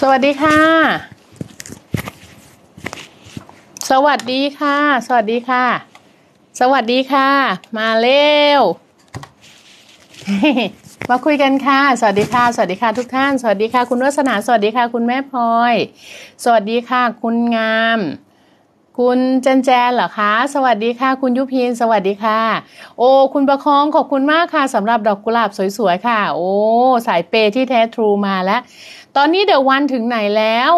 สวัสดีค่ะ สวัสดีค่ะ สวัสดีค่ะ สวัสดีค่ะ มาเร็ว มาคุยกันค่ะ สวัสดีค่ะ สวัสดีค่ะ ทุกท่าน สวัสดีค่ะ คุณวัฒนาสวัสดีค่ะ คุณแม่พลอย สวัสดีค่ะ คุณงาม คุณจนแจนเหรอคะ สวัสดีค่ะ คุณยุพินสวัสดีค่ะ โอ้ คุณประคองขอบคุณมากค่ะสำหรับดอกกุหลาบสวยๆค่ะ โอ้สายเปที่แท้ทรูมาแล้วตอนนี้เดอะวันถึงไหนแล้ว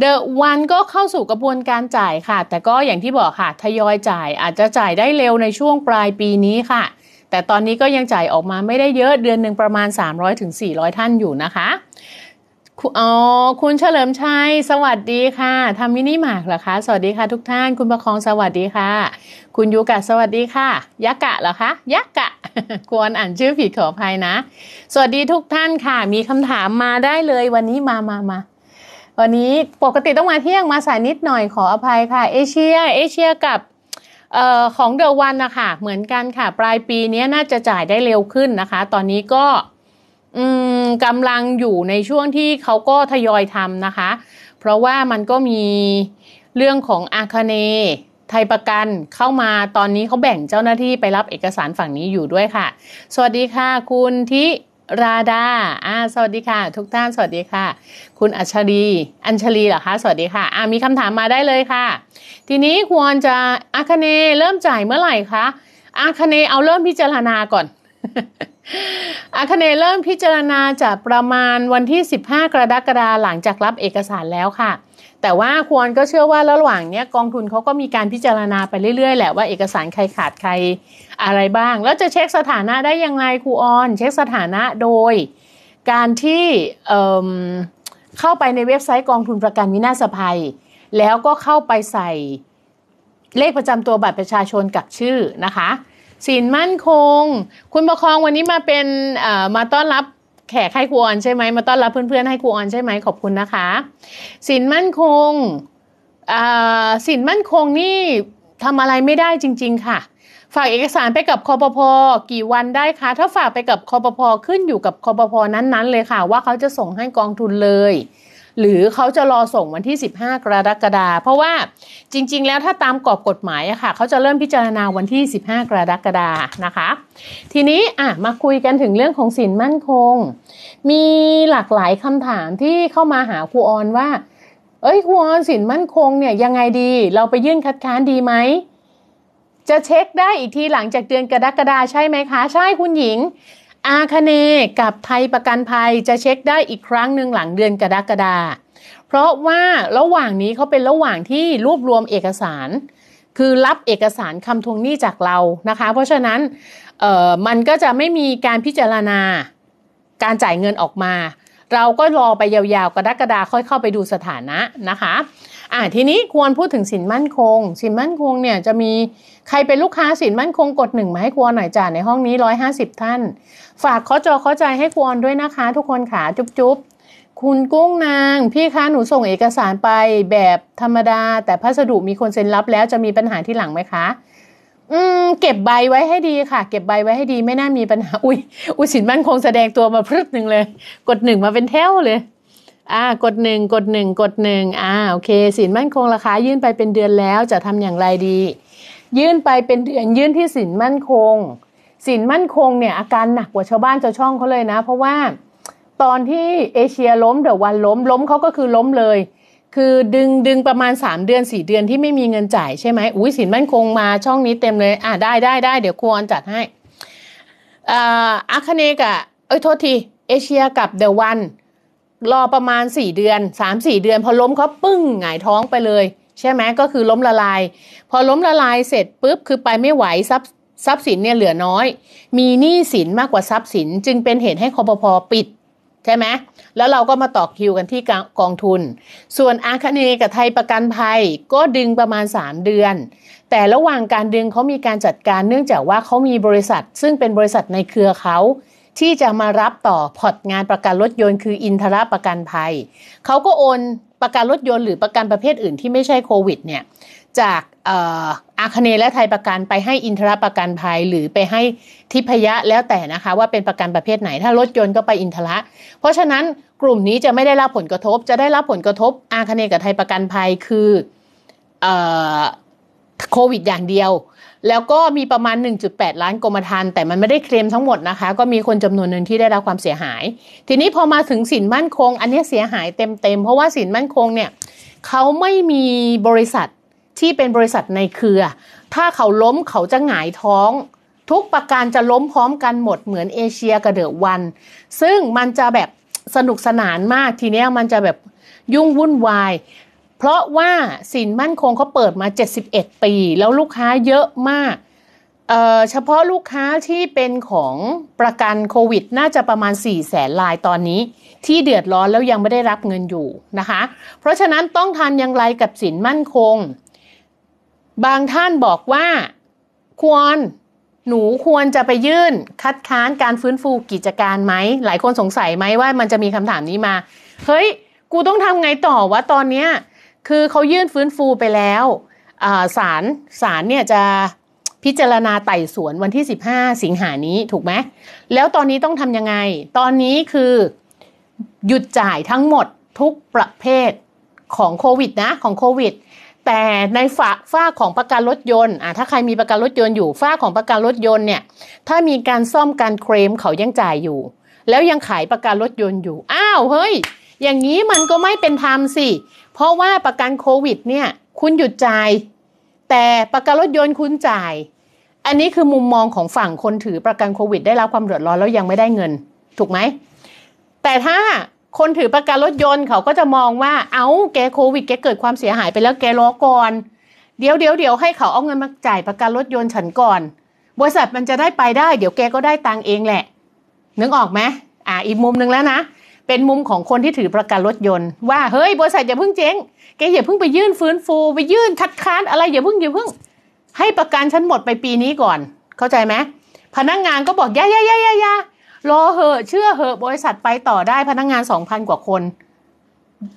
เดอะวันก็เข้าสู่กระบวนการจ่ายค่ะ แต่ก็อย่างที่บอกค่ะ ทยอยจ่าย อาจจะจ่ายได้เร็วในช่วงปลายปีนี้ค่ะ แต่ตอนนี้ก็ยังจ่ายออกมาไม่ได้เยอะเดือนหนึ่งประมาณ 300-400 ท่านอยู่นะคะอ๋อคุณเฉลิมชัยสวัสดีค่ะทำมินิมาร์กเหรอคะสวัสดีค่ะทุกท่านคุณประคองสวัสดีค่ะ คุณยูกะสวัสดีค่ะยักกะเหรอคะยักกะควรอ่านชื่อผิดขออภัยนะสวัสดีทุกท่านค่ะ มีคำถามมาได้เลยวันนี้มามามาวันนี้ปกติต้องมาเที่ยงมาสายนิดหน่อยขออภัยค่ะ เอเชียเอเชียกับออของเดอะวันนะคะเหมือนกันค่ะ ปลายปีนี้น่าจะจ่ายได้เร็วขึ้นนะคะ ตอนนี้ก็กำลังอยู่ในช่วงที่เขาก็ทยอยทำนะคะ เพราะว่ามันก็มีเรื่องของอาคาเน ไทยประกันเข้ามา ตอนนี้เขาแบ่งเจ้าหน้าที่ไปรับเอกสารฝั่งนี้อยู่ด้วยค่ะ สวัสดีค่ะ คุณทิราดาอ่าสวัสดีค่ะ ทุกท่าน สวัสดีค่ะ คุณอัชรีอัญชลีเหรอคะ สวัสดีค่ะอ่ามีคำถามมาได้เลยค่ะ ทีนี้ควรจะอาคเนเริ่มจ่ายเมื่อไหร่คะ อาคเนเอาเริ่มพิจารณาก่อนอาคเนเริ่มพิจารณาจากประมาณวันที่ 15 กรกฎาคมหลังจากรับเอกสารแล้วค่ะ แต่ว่าควรก็เชื่อว่าระหว่างนี้กองทุนเขาก็มีการพิจารณาไปเรื่อยๆแหละว่าเอกสารใครขาดใครอะไรบ้าง แล้วจะเช็คสถานะได้ยังไงครูออนเช็คสถานะโดย การที่เเข้าไปในเว็บไซต์กองทุนประกันวินาศภัย แล้วก็เข้าไปใส่ เลขประจำตัวบัตรประชาชนกับชื่อนะคะสินมั่นคง คุณประคองวันนี้มาเป็นมาต้อนรับแขกให้ครูออนใช่ไหมมาต้อนรับเพื่อนๆ ให้ครูออนใช่ไหมขอบคุณนะคะสินมั่นคงสินมั่นคงนี่ทำอะไรไม่ได้จริงๆค่ะ ฝากเอกสารไปกับคอปพอกี่วันได้คะถ้าฝากไปกับคอปพอขึ้นอยู่กับคอปพอนั้นๆเลยค่ะ ว่าเขาจะส่งให้กองทุนเลยหรือเขาจะรอส่งวันที่ 15 กรกฎาคมเพราะว่าจริงๆแล้วถ้าตามกรอบกฎหมายอะค่ะเขาจะเริ่มพิจารณาวันที่ 15 กรกฎาคมนะคะ ทีนี้ อ่ะมาคุยกันถึงเรื่องของสินมั่นคง มีหลากหลายคำถามที่เข้ามาหาครูออนว่า เอ้ยครูออนสินมั่นคงเนี่ยยังไงดี เราไปยื่นคัดค้านดีไหม จะเช็คได้อีกทีหลังจากเดือนกรกฎาใช่ไหมคะใช่คุณหญิงอาคเนกับไทยประกันภัยจะเช็คได้อีกครั้งหนึ่งหลังเดือนกรกฎาเพราะว่าระหว่างนี้เขาเป็นระหว่างที่รวบรวมเอกสาร คือรับเอกสารคำทวงหนี้จากเรานะคะ เพราะฉะนั้นมันก็จะไม่มีการพิจารณาการจ่ายเงินออกมา เราก็รอไปยาวๆกรกฎาค่อยเข้าไปดูสถานะนะคะอ่าทีนี้ควรพูดถึงสินมั่นคง สินมั่นคงเนี่ยจะมีใครเป็นลูกค้าสินมั่นคงกดหนึ่งมาให้ครหน่อยจ่าในห้องนี้ร้อยห้าสิบท่าน ฝากข้อจอข้อใจให้ครด้วยนะคะ ทุกคนขาจุ๊บจุ๊บคุณกุ้งนาง พี่คะหนูส่งเอกสารไปแบบธรรมดาแต่พัสดุมีคนเซ็นรับแล้วจะมีปัญหาที่หลังไหมคะอืมเก็บใบไว้ให้ดีค่ะ เก็บใบไว้ให้ดีไม่น่ามีปัญหา อุ้ยอุ้ยสินมั่นคงแสดงตัวมาพรึบหนึ่งเลย กดหนึ่งมาเป็นแถวเลยอ่ากดหนึ่งกดหนึ่งกดหนึ่งอ่าโอเคสินมั่นคงราคายื่นไปเป็นเดือนแล้วจะทำอย่างไรดี ยื่นไปเป็นเดือนยื่นที่สินมั่นคง สินมั่นคงเนี่ย อาการหนักกว่าชาวบ้านชาวช่องเขาเลยนะ เพราะว่าตอนที่เอเชียล้มเดี๋ยววันล้มล้มเขาก็คือล้มเลย คือดึงดึงประมาณ3เดือน4เดือนที่ไม่มีเงินจ่ายใช่ไหมอุ้ยสินมั่นคงมาช่องนี้เต็มเลยอ่าได้ได้ได้เดี๋ยวครูออนจัดให้อ่าอาคเนกะเอ้ยโทษทีเอเชียกับเดอะวันรอประมาณ4เดือน3-4 เดือนพอล้มเขาปึ้งหงายท้องไปเลย ใช่ไหมก็คือล้มละลาย พอล้มละลายเสร็จปุ๊บคือไปไม่ไหวทรัพย์ทรัพย์สินเนี่ยเหลือน้อย มีหนี้สินมากกว่าทรัพย์สิน จึงเป็นเหตุให้คอปพอปิดใช่ไหมแล้วเราก็มาต่อคิวกันที่กองทุน ส่วนอาคเนกับไทยประกันภัย ก็ดึงประมาณ 3 เดือน แต่ระหว่างการดึงเขามีการจัดการเนื่องจากว่าเขามีบริษัท ซึ่งเป็นบริษัทในเครือเขาที่จะมารับต่อพอร์ตงานประกันรถยนต์คืออินทราประกันภัยเขาก็โอนประกันรถยนต์หรือประกันประเภทอื่นที่ไม่ใช่โควิดเนี่ยจากอาคเนและไทยประกันไปให้อินทราประกันภัย หรือไปให้ทิพยะแล้วแต่นะคะว่าเป็นประกันประเภทไหน ถ้ารถยนต์ก็ไปอินทระเพราะฉะนั้นกลุ่มนี้จะไม่ได้รับผลกระทบจะได้รับผลกระทบอาคเนกับไทยประกันภัยคือโควิดอย่างเดียวแล้วก็มีประมาณ 1.8 ล้านกรมธรรม์แต่มันไม่ได้เคลมทั้งหมดนะคะ ก็มีคนจำนวนหนึ่งที่ได้รับความเสียหาย ทีนี้พอมาถึงสินมั่นคง อันนี้เสียหายเต็มๆเพราะว่าสินมั่นคงเนี่ยเขาไม่มีบริษัทที่เป็นบริษัทในเครือ ถ้าเขาล้มเขาจะหงายท้อง ทุกประการจะล้มพร้อมกันหมดเหมือนเอเชียกระเดือวัน ซึ่งมันจะแบบสนุกสนานมาก ทีนี้มันจะแบบยุ่งวุ่นวายเพราะว่าสินมั่นคงเขาเปิดมา 71 ปีแล้วลูกค้าเยอะมากเเฉพาะลูกค้าที่เป็นของประกันโควิด น่าจะประมาณ 4 แสนรายตอนนี้ ที่เดือดร้อนแล้วยังไม่ได้รับเงินอยู่นะคะ เพราะฉะนั้นต้องทำอย่างไรกับสินมั่นคง บางท่านบอกว่าควรหนูควรจะไปยื่น คัดค้านการฟื้นฟูกิจการไหม หลายคนสงสัยไหมว่ามันจะมีคำถามนี้มา เฮ้ย กูต้องทำไงต่อวะตอนเนี้ยคือเขายื่นฟื้นฟูไปแล้วศาล ศาลเนี่ยจะพิจารณาไต่สวนวันที่ 15 สิงหานี้ถูกไหมแล้วตอนนี้ต้องทำยังไง ตอนนี้คือหยุดจ่ายทั้งหมดทุกประเภทของโควิดนะของโควิด แต่ในฝาฝ้าของประกันรถยนต์อ่ะถ้าใครมีประกันรถยนต์อยู่ฝ้าของประกันรถยนต์เนี่ยถ้ามีการซ่อมการเคลมเขายังจ่ายอยู่ แล้วยังขายประกันรถยนต์อยู่ อ้าวเฮ้ย อย่างนี้มันก็ไม่เป็นธรรมสิพราะว่าประกันโควิดเนี่ยคุณหยุดจ่ายแต่ประกันรถยนต์คุณจ่าย อันนี้คือมุมมองของฝั่งคนถือประกันโควิดได้รับความเดือดร้อนแล้วยังไม่ได้เงิน ถูกไหมแต่ถ้าคนถือประกันรถยนต์เขาก็จะมองว่าเอา้าแกโควิดแกเกิดความเสียหายไปแล้วแกรอก่อนเดี๋ยวเดี๋ยวเดี๋ยวให้เขาเอาเงินมาจ่ายประกันรถยนต์ฉันก่อนบริษัทมันจะได้ไปได้ เดี๋ยวแกก็ได้ตังเองแหละนึกออกไหมอ่าอีกมุมหนึ่งแล้วนะเป็นมุมของคนที่ถือประกันรถยนต์ว่าเฮ้ยบริษัทอย่าเพิ่งเจ๊งแกอย่าเพิ่งไปยื่นฟื้นฟู ไปยื่นคัดค้านอะไร อย่าเพิ่งอย่าเพิ่ง ให้ประกันฉันหมดไปปีนี้ก่อน เข้าใจไหมพนักงงานก็บอกยายายายายารอเหอะเชื่อเหอะ บริษัทไปต่อได้ พนักงงานสองพันกว่าคน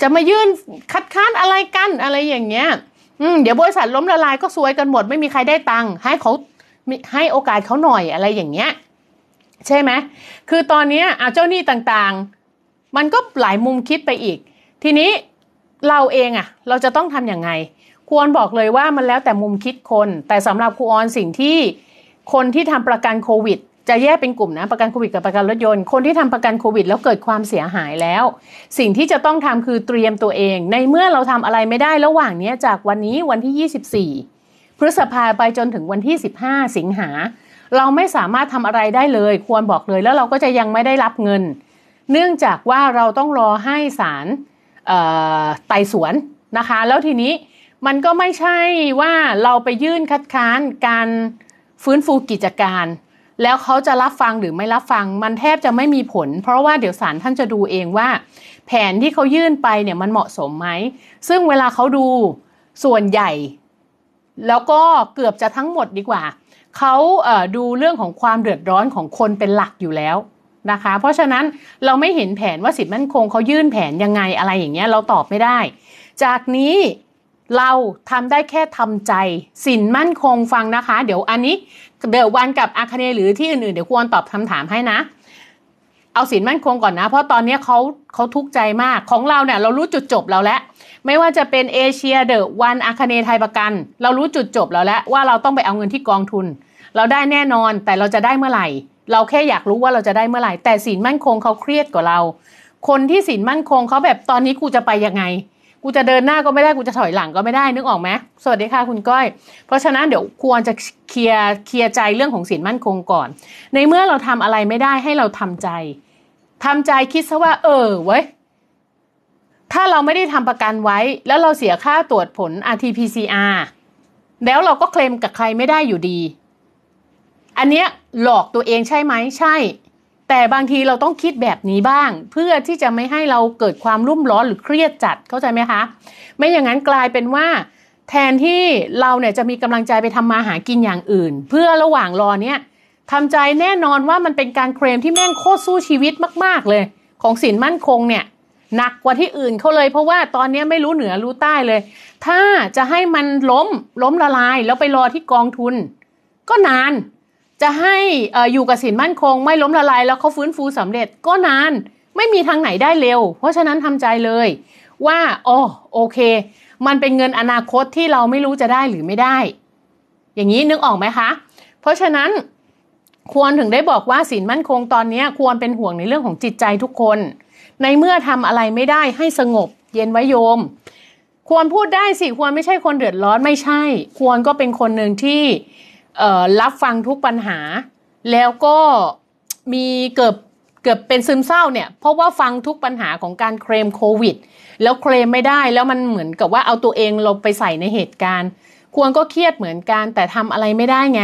จะมายื่นคัดค้านอะไรกันอะไรอย่างเงี้ยอืมเดี๋ยวบริษัทล้มละลายก็ซวยกันหมด ไม่มีใครได้ตังค์ให้เขาให้โอกาสเขาหน่อยอะไรอย่างเงี้ยใช่ไหมคือตอนนี้เอาเจ้าหนี้ต่างๆมันก็หลายมุมคิดไปอีก ทีนี้เราเองอะเราจะต้องทำอย่างไง ควรบอกเลยว่ามันแล้วแต่มุมคิดคน แต่สำหรับครูออนสิ่งที่คนที่ทำประกันโควิด จะแยกเป็นกลุ่มนะ ประกันโควิดกับประกันรถยนต์ คนที่ทำประกันโควิดแล้วเกิดความเสียหายแล้ว สิ่งที่จะต้องทำคือเตรียมตัวเอง ในเมื่อเราทำอะไรไม่ได้ระหว่างนี้จากวันนี้วันที่ 24 พฤษภาไปจนถึงวันที่ 15 สิงหาเราไม่สามารถทำอะไรได้เลย ควรบอกเลยแล้วเราก็จะยังไม่ได้รับเงินเนื่องจากว่าเราต้องรอให้ศาลไต่สวนนะคะ แล้วทีนี้มันก็ไม่ใช่ว่าเราไปยื่นคัดค้านการฟื้นฟูกิจการ แล้วเขาจะรับฟังหรือไม่รับฟังมันแทบจะไม่มีผล เพราะว่าเดี๋ยวศาลท่านจะดูเองว่า แผนที่เขายื่นไปเนี่ยมันเหมาะสมไหมซึ่งเวลาเขาดูส่วนใหญ่ แล้วก็เกือบจะทั้งหมดดีกว่า เขาดูเรื่องของความเดือดร้อนของคนเป็นหลักอยู่แล้วนะคะเพราะฉะนั้นเราไม่เห็นแผนว่าสิทธิมั่นคงเขายื่นแผนยังไงอะไรอย่างเงี้ยเราตอบไม่ได้ จากนี้เราทำได้แค่ทำใจ สินมั่นคงฟังนะคะ เดี๋ยวอันนี้เดี๋ยววันกับอาคเนหรือที่อื่นๆเดี๋ยวควรตอบคำถามให้นะ เอาสินมั่นคงก่อนนะ เพราะตอนนี้เขาเขาทุกข์ใจมากของเราเนี่ยเรารู้จุดจบเราแล้ว ไม่ว่าจะเป็นเอเชียเดอะวันอาคเนไทยประกัน เรารู้จุดจบเราแล้วว่าเราต้องไปเอาเงินที่กองทุน เราได้แน่นอนแต่เราจะได้เมื่อไหร่เราแค่อยากรู้ว่าเราจะได้เมื่อไหร่ แต่สินมั่นคงเขาเครียดกว่าเรา คนที่สินมั่นคง เขาแบบตอนนี้กูจะไปยังไง กูจะเดินหน้าก็ไม่ได้กูจะถอยหลังก็ไม่ได้นึกออกไหมสวัสดีค่ะคุณก้อย เพราะฉะนั้นเดี๋ยวควรจะเคลียร์เคลียร์ใจเรื่องของสินมั่นคงก่อน ในเมื่อเราทำอะไรไม่ได้ให้เราทำใจ ทำใจคิดซะว่า เออเว้ยถ้าเราไม่ได้ทำประกันไว้ แล้วเราเสียค่าตรวจผล rt-pcr แล้วเราก็เคลมกับใครไม่ได้อยู่ดีอันเนี้ยหลอกตัวเองใช่ไหมใช่ แต่บางทีเราต้องคิดแบบนี้บ้าง เพื่อที่จะไม่ให้เราเกิดความรุ่มร้อนหรือเครียดจัดเข้าใจไหมคะ ไม่อย่างนั้นกลายเป็นว่า แทนที่เราเนี่ยจะมีกำลังใจไปทำมาหากินอย่างอื่น เพื่อระหว่างรอเนี่ยทำใจแน่นอนว่ามันเป็นการเคลมที่แม่งโคตรสู้ชีวิตมากๆเลย ของสินมั่นคงเนี่ยหนักกว่าที่อื่นเขาเลย เพราะว่าตอนนี้ไม่รู้เหนือรู้ใต้เลย ถ้าจะให้มันล้มล้มละลาย แล้วไปรอที่กองทุน ก็นานจะให้อยู่กับสินมั่นคง ไม่ล้มละลายแล้วเขาฟื้นฟูสำเร็จก็นาน ไม่มีทางไหนได้เร็ว เพราะฉะนั้นทำใจเลยว่า อ๋อโอเค มันเป็นเงินอนาคตที่เราไม่รู้จะได้หรือไม่ได้ อย่างนี้นึกออกไหมคะ เพราะฉะนั้นควรถึงได้บอกว่าสินมั่นคงตอนนี้ ควรเป็นห่วงในเรื่องของจิตใจทุกคน ในเมื่อทำอะไรไม่ได้ ให้สงบ เย็นไว้โยม ควรพูดได้สิ ควรไม่ใช่คนเดือดร้อนไม่ใช่ ควรก็เป็นคนหนึ่งที่รับฟังทุกปัญหาแล้วก็มีเกือบเกือบเป็นซึมเศร้าเนี่ยเพราะว่าฟังทุกปัญหาของการเคลมโควิด แล้วเคลมไม่ได้ แล้วมันเหมือนกับว่าเอาตัวเองลงไปใส่ในเหตุการณ์ ควรก็เครียดเหมือนกัน แต่ทำอะไรไม่ได้ไง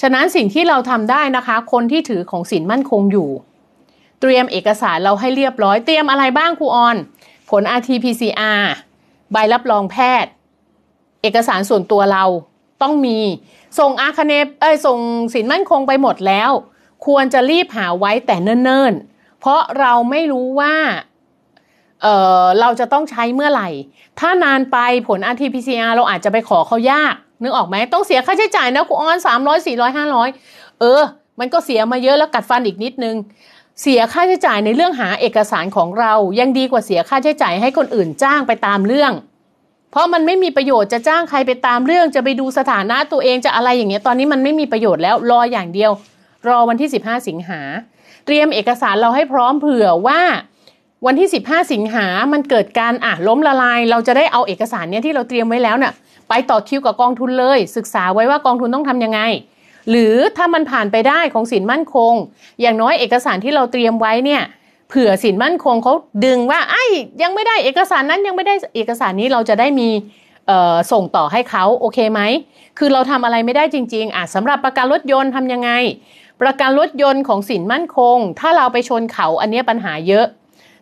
ฉะนั้นสิ่งที่เราทำได้นะคะ คนที่ถือของสินมั่นคงอยู่ เตรียมเอกสารเราให้เรียบร้อยเตรียมอะไรบ้างครูออน ผล rt-pcr ใบรับรองแพทย์ เอกสารส่วนตัวเราต้องมีส่งอาคเนเอ้ยส่งสินมั่นคงไปหมดแล้ว ควรจะรีบหาไว้แต่เนิ่นๆ เพราะเราไม่รู้ว่าเเราจะต้องใช้เมื่อไหร่ ถ้านานไปผล RT-PCR เราอาจจะไปขอเขายาก นึกออกไหม ต้องเสียค่าใช้จ่ายนะคุณออน 300 400 500เออมันก็เสียมาเยอะแล้วกัดฟันอีกนิดนึง เสียค่าใช้จ่ายในเรื่องหาเอกสารของเรายังดีกว่าเสียค่าใช้จ่ายให้คนอื่นจ้างไปตามเรื่องเพราะมันไม่มีประโยชน์จะจ้างใครไปตามเรื่อง จะไปดูสถานะตัวเองจะอะไรอย่างเงี้ย ตอนนี้มันไม่มีประโยชน์แล้วรออย่างเดียว รอวันที่ 15 สิงหาเตรียมเอกสารเราให้พร้อมเผื่อว่าวันที่ 15 สิงหามันเกิดการอ่ะล้มละลาย เราจะได้เอาเอกสารเนี้ยที่เราเตรียมไว้แล้วเนี่ยไปต่อคิวกับกองทุนเลย ศึกษาไว้ว่ากองทุนต้องทํำยังไง หรือถ้ามันผ่านไปได้ของสินมั่นคง อย่างน้อยเอกสารที่เราเตรียมไว้เนี่ยเผื่อสินมั่นคงเขาดึงว่าไอ้ยังไม่ได้เอกสารนั้นยังไม่ได้เอกสารนี้เราจะได้มีส่งต่อให้เขาโอเคไหมคือเราทำอะไรไม่ได้จริงๆอ่ะสำหรับประกันรถยนต์ทํำยังไง ประกันรถยนต์ของสินมั่นคง ถ้าเราไปชนเขาอันนี้ปัญหาเยอะ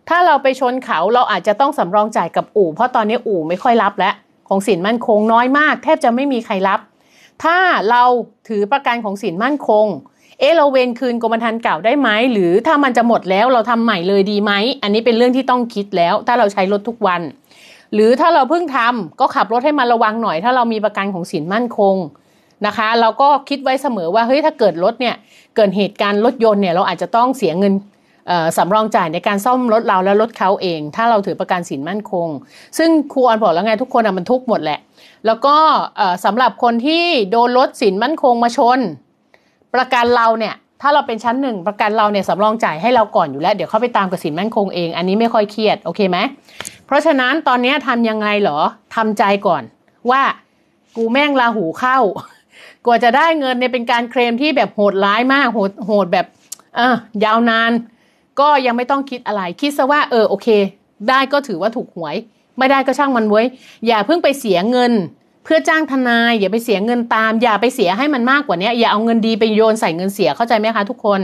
ถ้าเราไปชนเขาเราอาจจะต้องสำรองจ่ายกับอู่เพราะตอนนี้อู่ไม่ค่อยรับแล้วของสินมั่นคงน้อยมาก แทบจะไม่มีใครรับถ้าเราถือประกันของสินมั่นคงเอ๊ะเราเวนคืนกรมธรรม์เก่าได้ไหมหรือถ้ามันจะหมดแล้วเราทำใหม่เลยดีไหมอันนี้เป็นเรื่องที่ต้องคิดแล้วถ้าเราใช้รถทุกวัน หรือถ้าเราเพิ่งทำก็ขับรถให้มันระวังหน่อย ถ้าเรามีประกันของสินมั่นคงนะคะ เราก็คิดไว้เสมอว่าเฮ้ยถ้าเกิดรถเนี่ยเกิดเหตุการณ์รถยนต์เนี่ยเราอาจจะต้องเสียเงินสำรองจ่ายในการซ่อมรถเราและรถเขาเอง ถ้าเราถือประกันสินมั่นคง ซึ่งครูออนบอกแล้วไงทุกคนมันทุกหมดแหละแล้วก็สำหรับคนที่โดนรถสินมั่นคงมาชนประกันเราเนี่ยถ้าเราเป็นชั้นหนึ่งประกันเราเนี่ยสำรองจ่ายให้เราก่อนอยู่แล้ว เดี๋ยวเขาไปตามกสินม่นคงเอง อันนี้ไม่ค่อยเครียดโอเคไหมเพราะฉะนั้นตอนนี้ทำยังไงเหรอทำใจก่อนว่า กูแม่งลาหูเข้า กว่าจะได้เงินเนี่ยเป็นการเคลมที่แบบโหดร้ายมากโหดโหดแบบเออยาวนาน ก็ยังไม่ต้องคิดอะไร คิดซะว่าเออโอเค ได้ก็ถือว่าถูกหวย ไม่ได้ก็ช่างมันไว้อย่าเพิ่งไปเสียเงินพื่อจ้างทนาย อย่าไปเสียเงินตาม อย่าไปเสียให้มันมากกว่านี้ อย่าเอาเงินดีไปโยนใส่เงินเสียเข้าใจไหมคะทุกคน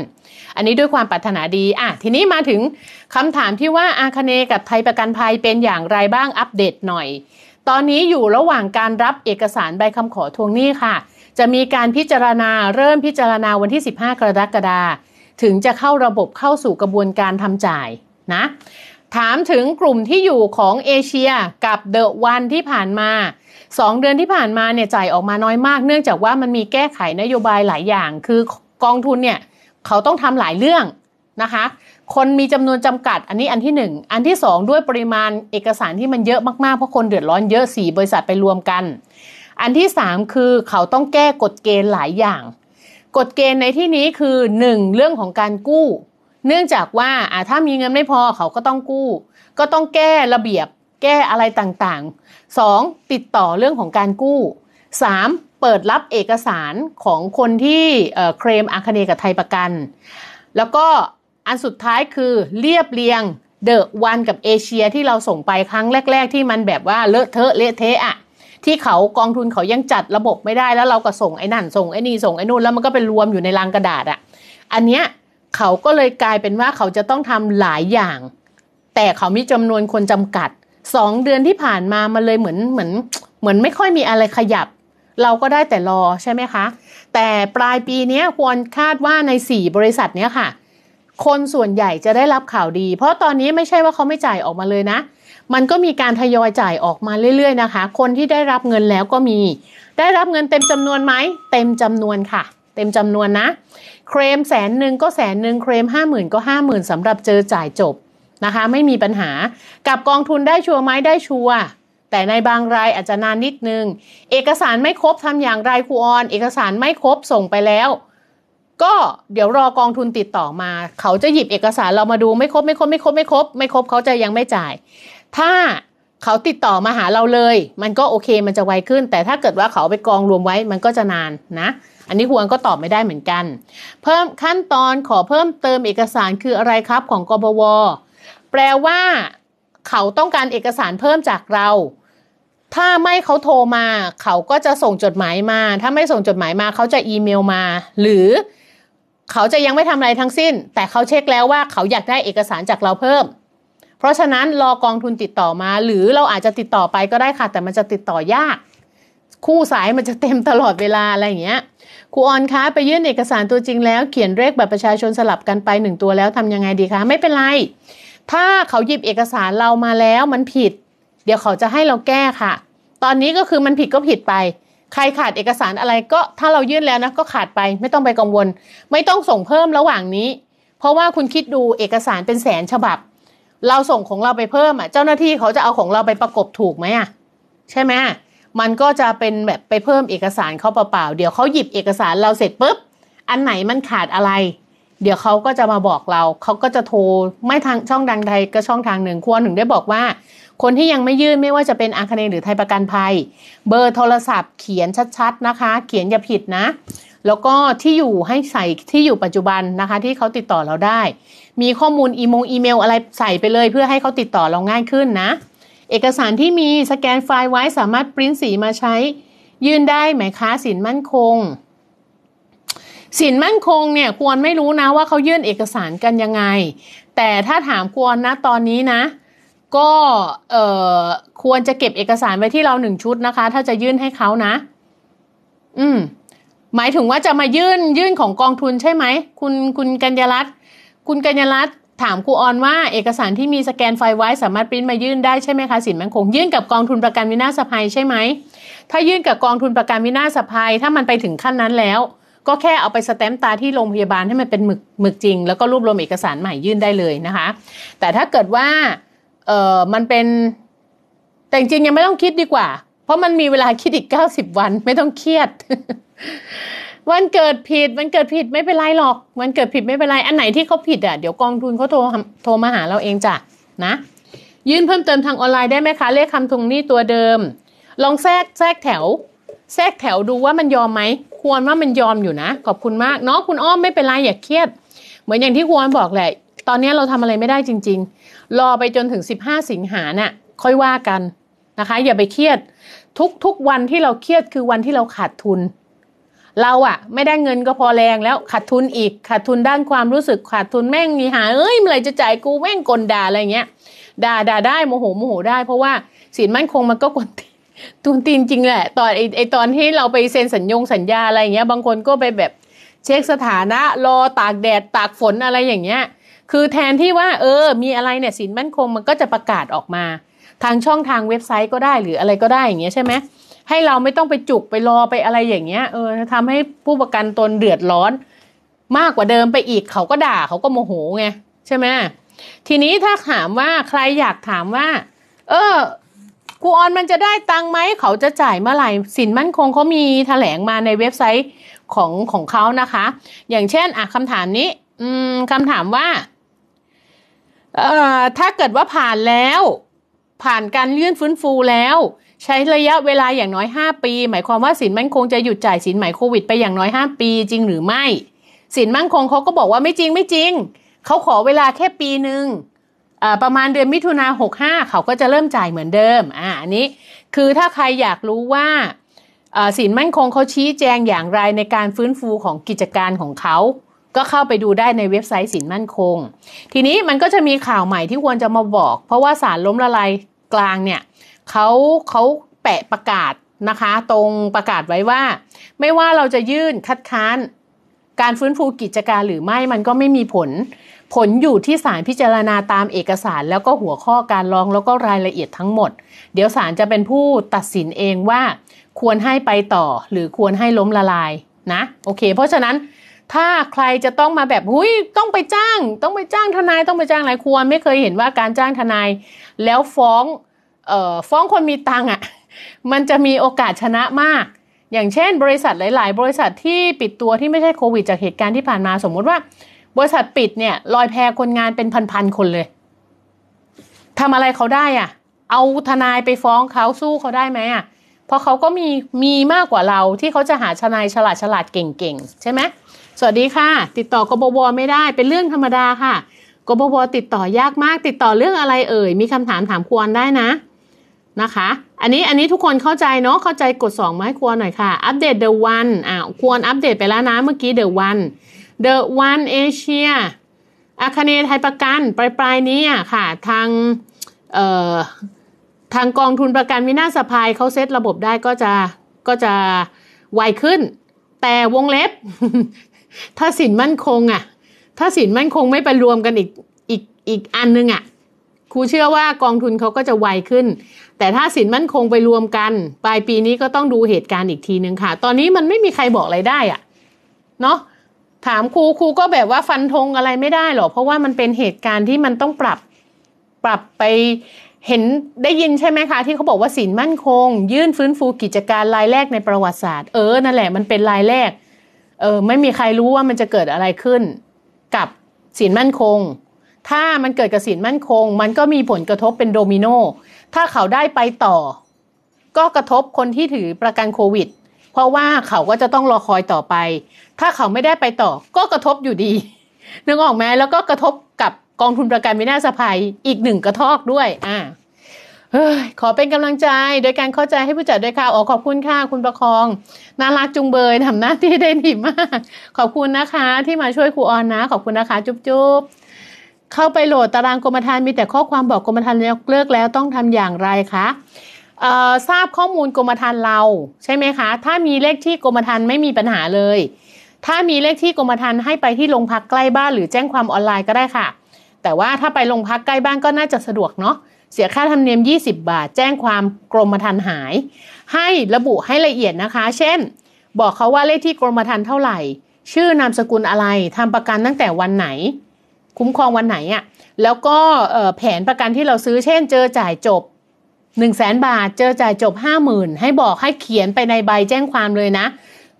อันนี้ด้วยความปรารถนาดีอ่ะทีนี้มาถึงคำถามที่ว่าอาคเนกับไทยประกันภัยเป็นอย่างไรบ้างอัปเดตหน่อย ตอนนี้อยู่ระหว่างการรับเอกสารใบคำขอทวงหนี้ค่ะ จะมีการพิจารณาเริ่มพิจารณาวันที่ 15 กรกฎาคมถึงจะเข้าระบบเข้าสู่กระบวนการทำจ่ายนะถามถึงกลุ่มที่อยู่ของเอเชียกับเดอะวัน ที่ผ่านมา2 เดือนที่ผ่านมาเนี่ยจ่ายออกมาน้อยมาก เนื่องจากว่ามันมีแก้ไขนโยบายหลายอย่าง คือกองทุนเนี่ยเขาต้องทำหลายเรื่องนะคะ คนมีจำนวนจำกัด อันนี้อันที่ 1 อันที่ 2 ด้วยปริมาณเอกสารที่มันเยอะมากๆ เพราะคนเดือดร้อนเยอะ4บริษัทไปรวมกัน อันที่ 3 คือเขาต้องแก้กฎเกณฑ์หลายอย่าง กฎเกณฑ์ในที่นี้คือ 1 เรื่องของการกู้ เนื่องจากว่าถ้ามีเงินไม่พอเขาก็ต้องกู้ ก็ต้องแก้ระเบียบ แก้อะไรต่างๆ 2. ติดต่อเรื่องของการกู้ 3. เปิดรับเอกสารของคนที่เคลมอาคเนกับไทยประกัน แล้วก็อันสุดท้ายคือเรียบเรียงเดอะวันกับเอเชียที่เราส่งไปครั้งแรก ๆ ที่มันแบบว่า เลอะเทอะเละเทะอะที่เขากองทุนเขายังจัดระบบไม่ได้แล้วเราก็ส่งไอ้นั่นส่งไอ้นี่ ส่งไอ้นู่นแล้วมันก็เป็นรวมอยู่ในรังกระดาษอะอันเนี้ยเขาก็เลยกลายเป็นว่าเขาจะต้องทำหลายอย่าง แต่เขามีจำนวนคนจำกัดสองเดือนที่ผ่านมามันเลยเหมือนเหมือนเหมือนไม่ค่อยมีอะไรขยับ เราก็ได้แต่รอใช่ไหมคะแต่ปลายปีนี้ควรคาดว่าใน 4 บริษัทนี้ค่ะคนส่วนใหญ่จะได้รับข่าวดี เพราะตอนนี้ไม่ใช่ว่าเขาไม่จ่ายออกมาเลยนะ มันก็มีการทยอยจ่ายออกมาเรื่อย ๆ นะคะ คนที่ได้รับเงินแล้วก็มี ได้รับเงินเต็มจำนวนไหม เต็มจำนวนค่ะ เต็มจำนวนนะ เครมแสนหนึ่งก็แสนหนึ่งเครมห้าหมื่นก็ห้าหมื่นสำหรับเจอจ่ายจบนะคะไม่มีปัญหากับกองทุนได้ชัวร์ไหมได้ชัวร์แต่ในบางรายอาจจะนานนิดนึง เอกสารไม่ครบทำอย่างไรครูออนเอกสารไม่ครบส่งไปแล้ว ก็เดี๋ยวรอกองทุนติดต่อมา เขาจะหยิบเอกสารเรามาดูไม่ครบไม่ครบ ไม่ครบไม่ครบไม่ครบเขาจะยังไม่จ่าย ถ้าเขาติดต่อมาหาเราเลย มันก็โอเคมันจะไวขึ้น แต่ถ้าเกิดว่าเขาไปกองรวมไว้มันก็จะนานนะ อันนี้ควรก็ตอบไม่ได้เหมือนกันเพิ่มขั้นตอนขอเพิ่มเติมเอกสารคืออะไรครับของกบวแปลว่าเขาต้องการเอกสารเพิ่มจากเรา ถ้าไม่เขาโทรมา เขาก็จะส่งจดหมายมา ถ้าไม่ส่งจดหมายมาเขาจะอีเมลมา หรือเขาจะยังไม่ทำอะไรทั้งสิ้น แต่เขาเช็คแล้วว่าเขาอยากได้เอกสารจากเราเพิ่ม เพราะฉะนั้นรอกองทุนติดต่อมา หรือเราอาจจะติดต่อไปก็ได้ค่ะ แต่มันจะติดต่อยาก คู่สายมันจะเต็มตลอดเวลาอะไรอย่างเงี้ย ครูออนคะ ไปยื่นเอกสารตัวจริงแล้ว เขียนเลขบบประชาชนสลับกันไปหนึ่งตัวแล้วทำยังไงดีคะ ไม่เป็นไรถ้าเขาหยิบเอกสารเรามาแล้วมันผิดเดี๋ยวเขาจะให้เราแก้ค่ะ ตอนนี้ก็คือมันผิดก็ผิดไป ใครขาดเอกสารอะไรก็ถ้าเรายื่นแล้วนะก็ขาดไป ไม่ต้องไปกังวล ไม่ต้องส่งเพิ่มระหว่างนี้ เพราะว่าคุณคิดดูเอกสารเป็นแสนฉบับ เราส่งของเราไปเพิ่มอ่ะเจ้าหน้าที่เขาจะเอาของเราไปประกบถูกไหมอ่ะใช่ไหมมันก็จะเป็นแบบไปเพิ่มเอกสารเขาเปล่าๆเดี๋ยวเขาหยิบเอกสารเราเสร็จปุ๊บอันไหนมันขาดอะไรเดี๋ยวเขาก็จะมาบอกเราเขาก็จะโทรไม่ทางช่องดังใดก็ช่องทางหนึ่งควรถึงได้บอกว่าคนที่ยังไม่ยื่นไม่ว่าจะเป็นอาคเนหรือไทยประกันภัย เบอร์โทรศัพท์เขียนชัดๆนะคะ เขียนอย่าผิดนะ แล้วก็ที่อยู่ให้ใส่ที่อยู่ปัจจุบันนะคะ ที่เขาติดต่อเราได้ มีข้อมูลอีมงอีเมล อะไรใส่ไปเลย เพื่อให้เขาติดต่อเราง่ายขึ้นนะ เอกสารที่มีสแกนไฟล์ไว้สามารถปริ้นสีมาใช้ ยื่นได้ไหมคะสินมั่นคงสินมั่นคงเนี่ย ควรไม่รู้นะว่าเขายื่นเอกสารกันยังไง แต่ถ้าถามควรนะตอนนี้นะ ก็เอ่อควรจะเก็บเอกสารไว้ที่เราหนึ่งชุดนะคะ ถ้าจะยื่นให้เขานะ อืม หมายถึงว่าจะมายื่นยื่นของกองทุนใช่ไหมคุณคุณกัญญรัตน์คุณกัญญรัตน์ถามครูออนว่า เอกสารที่มีสแกนไฟไว้สามารถปริ้นมายื่นได้ใช่ไหมคะสินมั่นคงยื่นกับกองทุนประกันวินาศภัยใช่ไหมถ้ายื่นกับกองทุนประกันวินาศภัย ถ้ามันไปถึงขั้นนั้นแล้วก็แค่เอาไปสแตมป์ตาที่โรงพยาบาลให้มันเป็นหมึกหมึกจริงแล้วก็รวบรวมเอกสารใหม่ยื่นได้เลยนะคะ แต่ถ้าเกิดว่าเออมันเป็นแต่จริงยังไม่ต้องคิดดีกว่า เพราะมันมีเวลาคิดอีก 90 วันไม่ต้องเครียด วันเกิดผิดวันเกิดผิดไม่เป็นไรหรอกวันเกิดผิดไม่เป็นไรอันไหนที่เขาผิดอ่ะเดี๋ยวกองทุนเขาโทรโทรมาหาเราเองจ้ะนะ ยื่นเพิ่มเติมทางออนไลน์ได้ไหมคะเลขคำทวงนี้ตัวเดิม ลองแทรกแทรกแถว แทรกแถวดูว่ามันยอมไหมควรว่ามันยอมอยู่นะขอบคุณมากเนาะคุณอ้อมไม่เป็นไรอย่าเครียด เหมือนอย่างที่ควรบอกแหละตอนนี้เราทำอะไรไม่ได้จริง ๆ รอไปจนถึง 15 สิงหาเนะ่ยค่อยว่ากันนะคะ อย่าไปเครียดทุกทุกวันที่เราเครียด คือวันที่เราขาดทุน เราอะไม่ได้เงินก็พอแรงแล้วขาดทุนอีกขาดทุนด้านความรู้สึกขาดทุนแม่งมีหาเอ้ยเมื่อไรจะจ่ายกูแม่งกลด่าอะไรเงี้ยด่าด่าได้โมโหโมโหได้เพราะว่าสินมั่นคงมันก็กวนตีตันตีนจริงแหละ ตอนไอไอตอนที่เราไปเซ็นสัญญงสัญญาอะไรเงี้ย บางคนก็ไปแบบเช็คสถานะ รอตากแดดตากฝนอะไรอย่างเงี้ย คือแทนที่ว่า เออ มีอะไรเนี่ยสินมั่นคงมันก็จะประกาศออกมาทางช่องทางเว็บไซต์ก็ได้หรืออะไรก็ได้อย่างเงี้ยใช่ไหมให้เราไม่ต้องไปจุกไปรอไปอะไรอย่างเงี้ย เออทำให้ผู้ประกันตนเดือดร้อน มากกว่าเดิมไปอีก เขาก็ด่าเขาก็โมโหไงใช่ไหมทีนี้ถ้าถามว่าใครอยากถามว่า เออครูออนมันจะได้ตังไหม เขาจะจ่ายเมื่อไหร่ สินมั่นคงเขามีแถลงมาในเว็บไซต์ของของเขานะคะ อย่างเช่นอ่ะคำถามนี้ อืมคำถามว่าเอ่อถ้าเกิดว่าผ่านแล้ว ผ่านการเลื่อนฟื้นฟูแล้ว ใช้ระยะเวลาอย่างน้อย5ปีหมายความว่าสินมั่นคงจะหยุดจ่ายสินใหม่โควิดไปอย่างน้อย5ปี จริงหรือไม่สินมั่นคงเขาก็บอกว่าไม่จริงไม่จริง เขาขอเวลาแค่ปีหนึ่งประมาณเดือนมิถุนาหกห้าเขาก็จะเริ่มจ่ายเหมือนเดิม อ่า อันนี้คือถ้าใครอยากรู้ว่าสินมั่นคงเขาชี้แจงอย่างไรในการฟื้นฟูของกิจการของเขา ก็เข้าไปดูได้ในเว็บไซต์สินมั่นคง ทีนี้มันก็จะมีข่าวใหม่ที่ควรจะมาบอก เพราะว่าสารล้มละลายกลางเนี่ย เขาเขาแปะประกาศนะคะ ตรงประกาศไว้ว่า ไม่ว่าเราจะยื่นคัดค้านการฟื้นฟูกิจการหรือไม่ มันก็ไม่มีผลผลอยู่ที่ศาลพิจารณาตามเอกสาร แล้วก็หัวข้อการร้องแล้วก็รายละเอียดทั้งหมด เดี๋ยวศาลจะเป็นผู้ตัดสินเองว่าควรให้ไปต่อหรือควรให้ล้มละลายนะโอเค เพราะฉะนั้นถ้าใครจะต้องมาแบบหุยต้องไปจ้างต้องไปจ้างทนาย ต้องไปจ้างอะไรควรไม่เคยเห็นว่าการจ้างทนายแล้วฟ้องเอ่อฟ้องคนมีตังอะ่ะมันจะมีโอกาสชนะมาก อย่างเช่น บริษัทหลาย ๆบริษัทที่ปิดตัวที่ไม่ใช่โควิดจากเหตุการณ์ที่ผ่านมาสมมติว่าบริษัทปิดเนี่ยลอยแพคนงานเป็นพันๆคนเลย ทำอะไรเขาได้อ่ะ เอาทนายไปฟ้องเขาสู้เขาได้ไหมอ่ะเพราะเขาก็มีมีมากกว่าเราที่เขาจะหาทนายฉลาดฉลาดเก่งๆ ใช่ไหม สวัสดีค่ะ ติดต่อกบวไม่ได้เป็นเรื่องธรรมดาค่ะ กบวติดต่อยากมากติดต่อเรื่องอะไรเอ่ย มีคำถามถามควรได้นะนะคะ อันนี้อันนี้ทุกคนเข้าใจเนาะเข้าใจกด2ไม้ควรหน่อยค่ะ อัปเดตเดอะวัน อ่าควรอัปเดตไปแล้วนะเมื่อกี้เดอะวัน The One Asia อาคเนไทยประกัน ปลายปลายนี้ค่ะ ทางทางกองทุนประกันวินาศภัยเขาเซตระบบได้ก็จะก็จะไวขึ้น แต่วงเล็บ ถ้าสินมั่นคงอะ่ะ ถ้าสินมั่นคงไม่ไปรวมกันอีกอีกอีกอันนึงอะ่ะ ครูเชื่อว่ากองทุนเขาก็จะไวขึ้น แต่ถ้าสินมั่นคงไปรวมกัน ปลายปีนี้ก็ต้องดูเหตุการณ์อีกทีนึงค่ะ ตอนนี้มันไม่มีใครบอกอะไรได้อะ่ะเนาะถามครูครูก็แบบว่าฟันธงอะไรไม่ได้หรอกเพราะว่ามันเป็นเหตุการณ์ที่มันต้องปรับปรับไปเห็นได้ยินใช่ไหมคะ ที่เขาบอกว่าสินมั่นคง ยื่นฟื้นฟูกิจการรายแรกในประวัติศาสตร์ เออนั่นแหละมันเป็นรายแรกเออไม่มีใครรู้ว่ามันจะเกิดอะไรขึ้น กับสินมั่นคง ถ้ามันเกิดกับสินมั่นคง มันก็มีผลกระทบเป็นโดมิโนถ้าเขาได้ไปต่อ ก็กระทบคนที่ถือประกันโควิดเพราะว่าเขาก็จะต้องรอคอยต่อไป ถ้าเขาไม่ได้ไปต่อ ก็กระทบอยู่ดีนึกออกไหมแล้วก็กระทบกับกองทุนประกันวินาศภัยอีกหนึ่งกระทอกด้วย อ่าขอเป็นกำลังใจโดยการเข้าใจให้ผู้จัดด้วยค่ะอ๋อขอบคุณค่ะคุณประคอง น่ารักจุงเบยทำหน้าที่ได้ดีมาก ขอบคุณนะคะ ที่มาช่วยครูออนนะ ขอบคุณนะคะ จุ๊บจุบเข้าไปโหลดตารางกรมธรรม์มีแต่ข้อความบอกกรมธรรม์ยกเลิกแล้ว ต้องทำอย่างไรคะทราบข้อมูลกรมธรรม์เราใช่ไหมคะ ถ้ามีเลขที่กรมธรรม์ไม่มีปัญหาเลย ถ้ามีเลขที่กรมธรรม์ให้ไปที่โรงพักใกล้บ้านหรือแจ้งความออนไลน์ก็ได้ค่ะ แต่ว่าถ้าไปโรงพักใกล้บ้านก็น่าจะสะดวกเนาะเสียค่าธรรมเนียม20 บาทแจ้งความกรมธรรม์หาย ให้ระบุให้ละเอียดนะคะ เช่น บอกเขาว่าเลขที่กรมธรรม์เท่าไหร่ ชื่อนามสกุลอะไรทำประกันตั้งแต่วันไหน คุ้มครองวันไหนอะ่ะแล้วก็แผนประกันที่เราซื้อเช่น เจอจ่ายจบ1 0 0 0 0แบาทเจอจ่ายจบ 50,000 ให้บอกให้เขียนไปในใบแจ้งความเลยนะ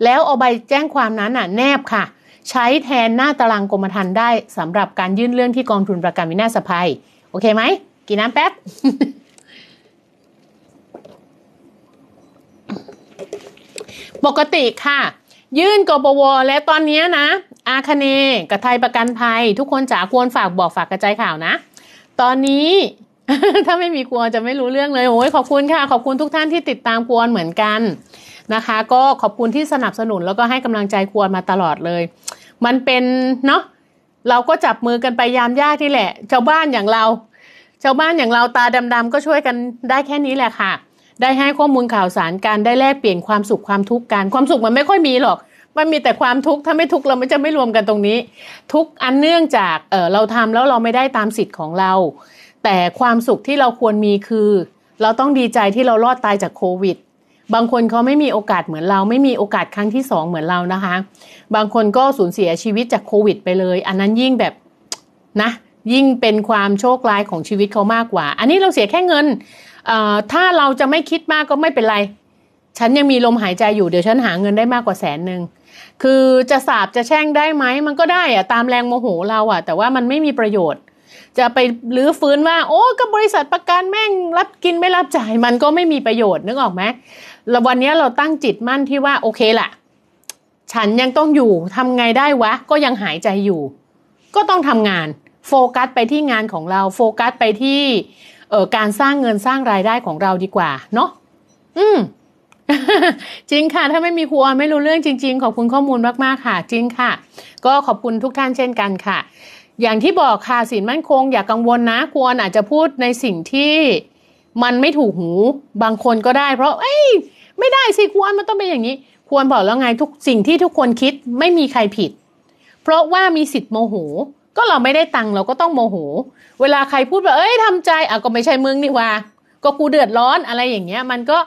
แล้วเอาใบแจ้งความนั้นน่ะแนบค่ะ ใช้แทนหน้าตารางกรมธรรม์ได้สำหรับการยื่นเรื่องที่กองทุนประกันวินาศภัย โอเคไหมกินน้ำแป๊บ ปกติค่ะ ยื่นกบว และตอนนี้นะ อาคเนกับไทยประกันภัย ทุกคนจ๋าควรฝากบอกฝากกระจายข่าวนะ ตอนนี้ถ้าไม่มีครนจะไม่รู้เรื่องเลย โอ้ยขอบคุณค่ะ ขอบคุณทุกท่านที่ติดตามครนเหมือนกันนะคะ ก็ขอบคุณที่สนับสนุนแล้วก็ให้กำลังใจครนมาตลอดเลย มันเป็นเนาะเราก็จับมือกันไปยามยากนี่แหละชาวบ้านอย่างเราชาวบ้านอย่างเราตาดำๆก็ช่วยกันได้แค่นี้แหละค่ะ ได้ให้ข้อมูลข่าวสารการได้แลกเปลี่ยนความสุขความทุกข์กัน ความสุขมันไม่ค่อยมีหรอก มันมีแต่ความทุกข์ถ้าไม่ทุกข์เราไม่จะไม่รวมกันตรงนี้ ทุกอันเนื่องจากเออเราทำแล้วเราไม่ได้ตามสิทธิ์ของเราแต่ความสุขที่เราควรมีคือเราต้องดีใจที่เรารอดตายจากโควิด บางคนเขาไม่มีโอกาสเหมือนเรา ไม่มีโอกาสครั้งที่สองเหมือนเรานะคะ บางคนก็สูญเสียชีวิตจากโควิด ไปเลย อันนั้นยิ่งแบบนะยิ่งเป็นความโชคร้ายของชีวิตเขามากกว่า อันนี้เราเสียแค่เงิน ถ้าเราจะไม่คิดมากก็ไม่เป็นไร ฉันยังมีลมหายใจอยู่ เดี๋ยวฉันหาเงินได้มากกว่าแสนหนึ่งคือจะสาบจะแช่งได้ไหมมันก็ได้อะตามแรงโมโหเราอะแต่ว่ามันไม่มีประโยชน์จะไปรื้อฟื้นว่า โอ้ก็บริษัทประกันแม่งรับกินไม่รับจ่ายมันก็ไม่มีประโยชน์นึกออกไหมแล้ววันนี้เราตั้งจิตมั่นที่ว่า โอเคละฉันยังต้องอยู่ทำไงได้วะ ก็ยังหายใจอยู่ ก็ต้องทำงาน โฟกัสไปที่งานของเราโฟกัสไปที่การสร้างเงินสร้างรายได้ของเราดีกว่า เนาะอืมจริงค่ะ ถ้าไม่มีครูออนไม่รู้เรื่องจริง ๆขอบคุณข้อมูลมากๆค่ะจริงค่ะ ก็ขอบคุณทุกท่านเช่นกันค่ะอย่างที่บอกค่ะสินมั่นคง อย่ากกังวลนะควรอาจจะพูดในสิ่งที่มันไม่ถูกหูบางคนก็ได้ เพราะเอ้ยไม่ได้สิควรมันต้องเป็นอย่างนี้ ควรบอกแล้วไงทุกสิ่งที่ทุกคนคิดไม่มีใครผิด เพราะว่ามีสิทธิ์โมโหก็เราไม่ได้ตังค์เราก็ต้องโมโหเวลาใครพูดแบบเอ้ยทำใจอ่ะก็ไม่ใช่มึง นี่ว่าก็กูเดือดร้อนอะไรอย่างเงี้ย มันก็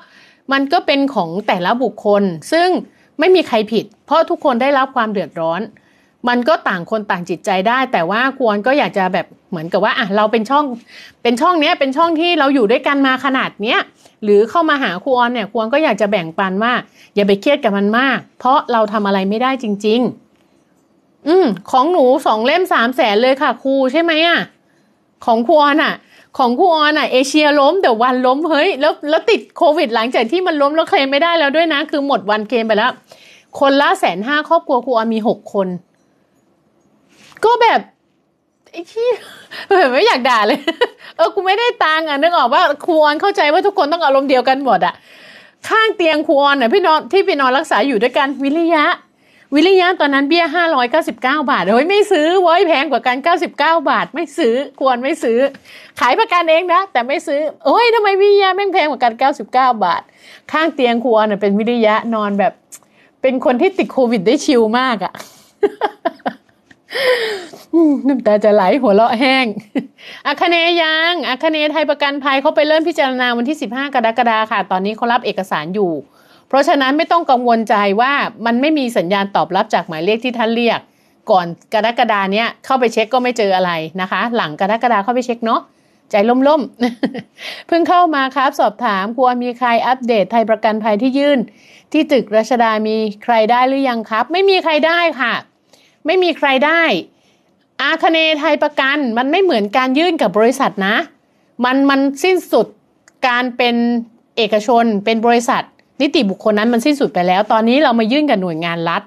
มันก็เป็นของแต่ละบุคคล ซึ่งไม่มีใครผิด เพราะทุกคนได้รับความเดือดร้อนมันก็ต่างคนต่างจิตใจได้แต่ว่าควรก็อยากจะแบบเหมือนกับว่า อ่ะเราเป็นช่อง เป็นช่องเนี้ยเป็นช่องที่เราอยู่ด้วยกันมาขนาดเนี้ยหรือเข้ามาหาครูออนเนี่ยควรก็อยากจะแบ่งปันว่า อย่าไปเครียดกับมันมาก เพราะเราทำอะไรไม่ได้จริงๆ อืมของหนูสองเล่มสามแสนเลยค่ะครูใช่ไหมอ่ะของครูออนอ่ะ ของครูออนอ่ะ เอเชียล้มเด๋ยววันล้มเฮ้ยแล้ว แล้วติดโควิดหลังจากที่มันล้มแล้วเคลมไม่ได้แล้วด้วยนะคือหมดวันเคลมไปแล้ว คนละแสนห้าครอบครัวครูออนมีหกคนก็แบบไอ้ที่แบบไม่อยากด่าเลย เออกูไม่ได้ตังค์อ่ะนึกออกว่าครูออนเข้าใจว่าทุกคนต้องอารมณ์เดียวกันหมดอ่ะข้างเตียงครูออนเนี่ยพี่นอนที่พี่นอนรักษาอยู่ด้วยกันวิริยะ วิริยะตอนนั้นเบี้ยห้าร้อยเก้าสิบเก้าบาทเฮ้ยไม่ซื้อเว้ยแพงกว่ากันเก้าสิบเก้าบาทไม่ซื้อ ควรไม่ซื้อ ขายประกันเองนะ แต่ไม่ซื้อเฮ้ยทำไมวิริยะแม่งแพงกว่ากันเก้าสิบเก้าบาท ข้างเตียงครูออนเนี่ยเป็นวิริยะนอนแบบ เป็นคนที่ติดโควิดได้ชิลมากอะน้ำตาจะไหลหัวเราะแห้ง อาคเนยังอาคเนไทยประกันภัยเขาไปเริ่มพิจารณาวันที่ 15กรกฎาคมค่ะ ตอนนี้เขารับเอกสารอยู่ เพราะฉะนั้นไม่ต้องกังวลใจว่ามันไม่มีสัญญาณตอบรับจากหมายเลขที่ท่านเรียก ก่อนกรกฎาเนี้ยเข้าไปเช็คก็ไม่เจออะไรนะคะ หลังกรกฎาเข้าไปเช็คเนาะใจล่มๆเพิ่งเข้ามาครับสอบถามครัวมีใครอัปเดตไทยประกันภัยที่ยื่น ที่ตึกรัชดามีใครได้หรือยังครับ ไม่มีใครได้ค่ะไม่มีใครได้ อาคเนไทยประกันมันไม่เหมือนการยื่นกับบริษัทนะมันมันสิ้นสุดการเป็นเอกชนเป็นบริษัท นิติบุคคลนั้นมันสิ้นสุดไปแล้ว ตอนนี้เรามายื่นกับหน่วยงานรัฐ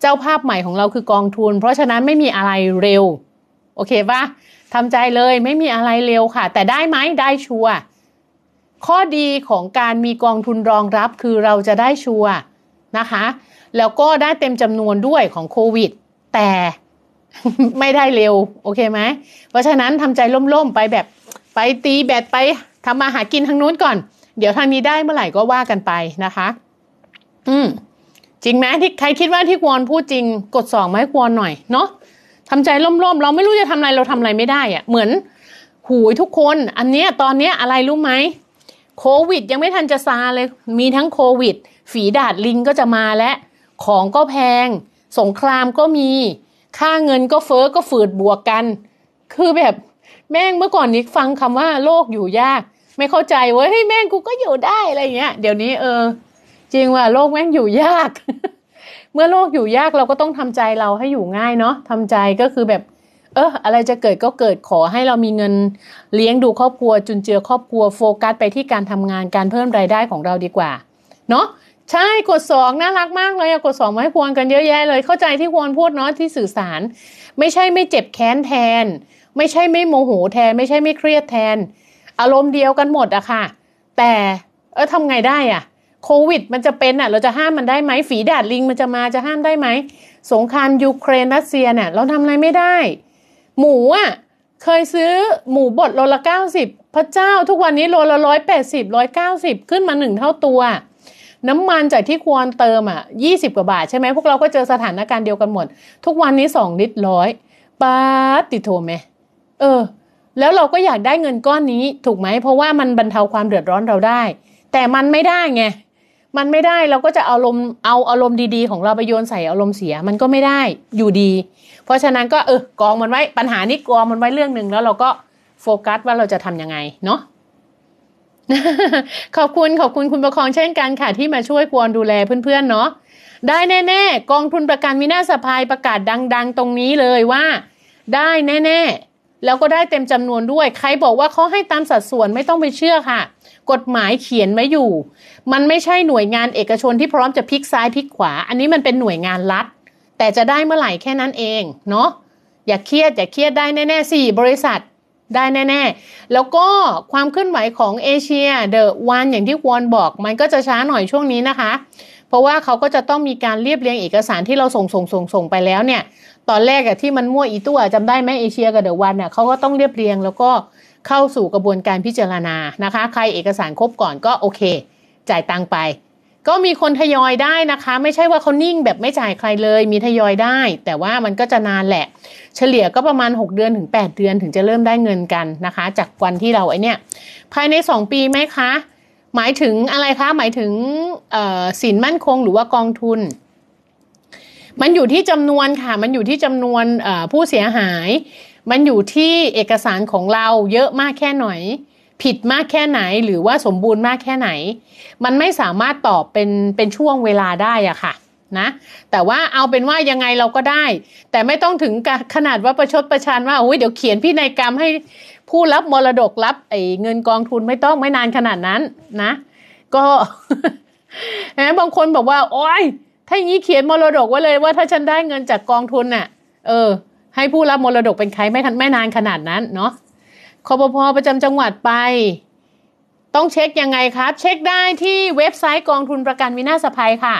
เจ้าภาพใหม่ของเราคือกองทุน เพราะฉะนั้นไม่มีอะไรเร็ว โอเคปะทำใจเลยไม่มีอะไรเร็วค่ะ แต่ได้ไหมได้ชัวร์ข้อดีของการมีกองทุนรองรับคือเราจะได้ชัวร์นะคะ แล้วก็ได้เต็มจำนวนด้วยของโควิดแต่ไม่ได้เร็ว โอเคไหมเพราะฉะนั้นทำใจล่มๆไปแบบไปตีแบตไปทำมาหากินทางนู้นก่อน เดี๋ยวทางนี้ได้เมื่อไหร่ก็ว่ากันไปนะคะ อืมจริงไหมที่ใครคิดว่าที่ควนพูดจริงกดสองไหมควนหน่อย เนาะทำใจล่มๆเราไม่รู้จะทำอะไรเราทำอะไรไม่ได้อะเหมือนหูยทุกคน อันเนี้ยตอนเนี้ยอะไรรู้ไหมโควิดยังไม่ทันจะซาเลย มีทั้งโควิด ฝีดาดลิงก็จะมาและของก็แพงสงครามก็มี ค่าเงินก็เฟอ้อก็ฝืดบวกกัน คือแบบ แม่งเมื่อก่อนนี้ฟังคำว่า โลกอยู่ยาก ไม่เข้าใจเว้ยเฮ้ยแม่งกูก็อยู่ได้อะไรเงี้ย เดี๋ยวนี้เออ จริงว่า โลกแม่งอยู่ยาก เมื่อโลกอยู่ยากเราก็ต้องทำใจเราให้อยู่ง่ายเนาะทำใจก็คือแบบ เอออะไรจะเกิดก็เกิดขอให้เรามีเงินเลี้ยงดูครอบครัว จุนเจือครอบครัวโฟกัสไปที่การทำงานการเพิ่มรายได้ของเราดีกว่า เนาะใช่กดสองน่ารักมากเลยกดสองมาให้ควงกันเยอะแยะเลยเข้าใจที่ควรพูดเนาะที่สื่อสาร ไม่ใช่ไม่เจ็บแค้นแทน ไม่ใช่ไม่โมโหแทน ไม่ใช่ไม่เครียดแทน อารมณ์เดียวกันหมดอะค่ะ แต่เออทำไงได้อะโควิดมันจะเป็นอะเราจะห้ามมันได้ไหมฝีดาดลิง มันจะมาจะห้ามได้ไหม สงครามยูเครนรัสเซียเนี่ย เราทำอะไรไม่ได้ หมูอะเคยซื้อหมูบดโลละเก้าสิบพระเจ้าทุกวันนี้โลละร้อยแปดสิบร้อยเก้าสิบขึ้นมาหนึ่งเท่าตัวน้ำมันจากที่ควรเติมอ่ะยี่สิบกว่าบาทใช่ไหมพวกเรา ก็เจอสถานการณ์เดียวกันหมด ทุกวันนี้สองลิตรร้อยปาติดโทไหมเออ แล้วเราก็อยากได้เงินก้อนนี้ถูกไหมเพราะว่ามันบรรเทาความเดือดร้อนเราได้ แต่มันไม่ได้ไงมันไม่ได้เราก็จะอารมณ์เอาอารมณ์ดีๆของเราไปโยนใส่อารมณ์เสียมันก็ไม่ได้อยู่ดี เพราะฉะนั้นก็เออกองมันไว้ปัญหานี้กองมันไว้เรื่องหนึ่งแล้วเราก็โฟกัสว่าเราจะทํำยังไงเนาะขอบคุณ ขอบคุณคุณประคองเช่นกันค่ะที่มาช่วยกวนดูแลเพื่อนๆเนาะได้แน่ๆ กองทุนประกันวินาศภัยประกาศดังๆ ตรงนี้เลยว่า ได้แน่ๆ แล้วก็ได้เต็มจำนวนด้วย ใครบอกว่าเขาให้ตามสัดส่วนไม่ต้องไปเชื่อค่ะ กฎหมายเขียนไว้อยู่ มันไม่ใช่หน่วยงานเอกชนที่พร้อมจะพลิกซ้ายพลิกขวา อันนี้มันเป็นหน่วยงานรัฐแต่จะได้เมื่อไหร่แค่นั้นเองเนาะอย่าเครียดอย่าเครียดได้แน่ๆสี่บริษัทได้แน่ๆ แล้วก็ความเคลื่อนไหวของเอเชียเดอะวันอย่างที่วอนบอกมันก็จะช้าหน่อยช่วงนี้นะคะ เพราะว่าเขาก็จะต้องมีการเรียบเรียงเอกสารที่เราส่งส่งส่งส่งไปแล้วเนี่ย ตอนแรกอะที่มันมั่วอีตัวจำได้ไหมเอเชียกับเดอะวันเนี่ยเขาก็ต้องเรียบเรียงแล้วก็เข้าสู่กระบวนการพิจารณานะคะใครเอกสารครบก่อนก็โอเค จ่ายตังไปก็มีคนทยอยได้นะคะ ไม่ใช่ว่าเขานิ่งแบบไม่จ่ายใครเลย มีทยอยได้ แต่ว่ามันก็จะนานแหละ เฉลี่ยก็ประมาณ 6 เดือนถึง 8เดือนถึงจะเริ่มได้เงินกันนะคะ จากวันที่เราไอเนี่ยภายใน 2 ปีไหมคะหมายถึงอะไรคะหมายถึงสินมั่นคงหรือว่ากองทุน มันอยู่ที่จำนวนค่ะมันอยู่ที่จำนวนผู้เสียหาย มันอยู่ที่เอกสารของเราเยอะมากแค่หน่อยผิดมากแค่ไหนหรือว่าสมบูรณ์มากแค่ไหน มันไม่สามารถตอบเป็นเป็นช่วงเวลาได้อะค่ะ นะ แต่ว่าเอาเป็นว่ายังไงเราก็ได้ แต่ไม่ต้องถึงขนาดว่าประชดประชันว่าโอ้ยเดี๋ยวเขียนพี่นายกรรม ให้ผู้รับมรดก รับ ไอ้เงินกองทุนไม่ต้องไม่นานขนาดนั้น นะ ก็แหมบางคนบอกว่าโอ้ยถ้าอย่างนี้เขียนมรดกไว้เลยว่าถ้าฉันได้เงินจากกองทุนน่ะ เออ ให้ผู้รับมรดกเป็นใครไม่ทันไม่นานขนาดนั้นเนาะคอปพอประจำจังหวัดไป ต้องเช็คยังไงครับ เช็คได้ที่เว็บไซต์กองทุนประกันวินาศภัยค่ะ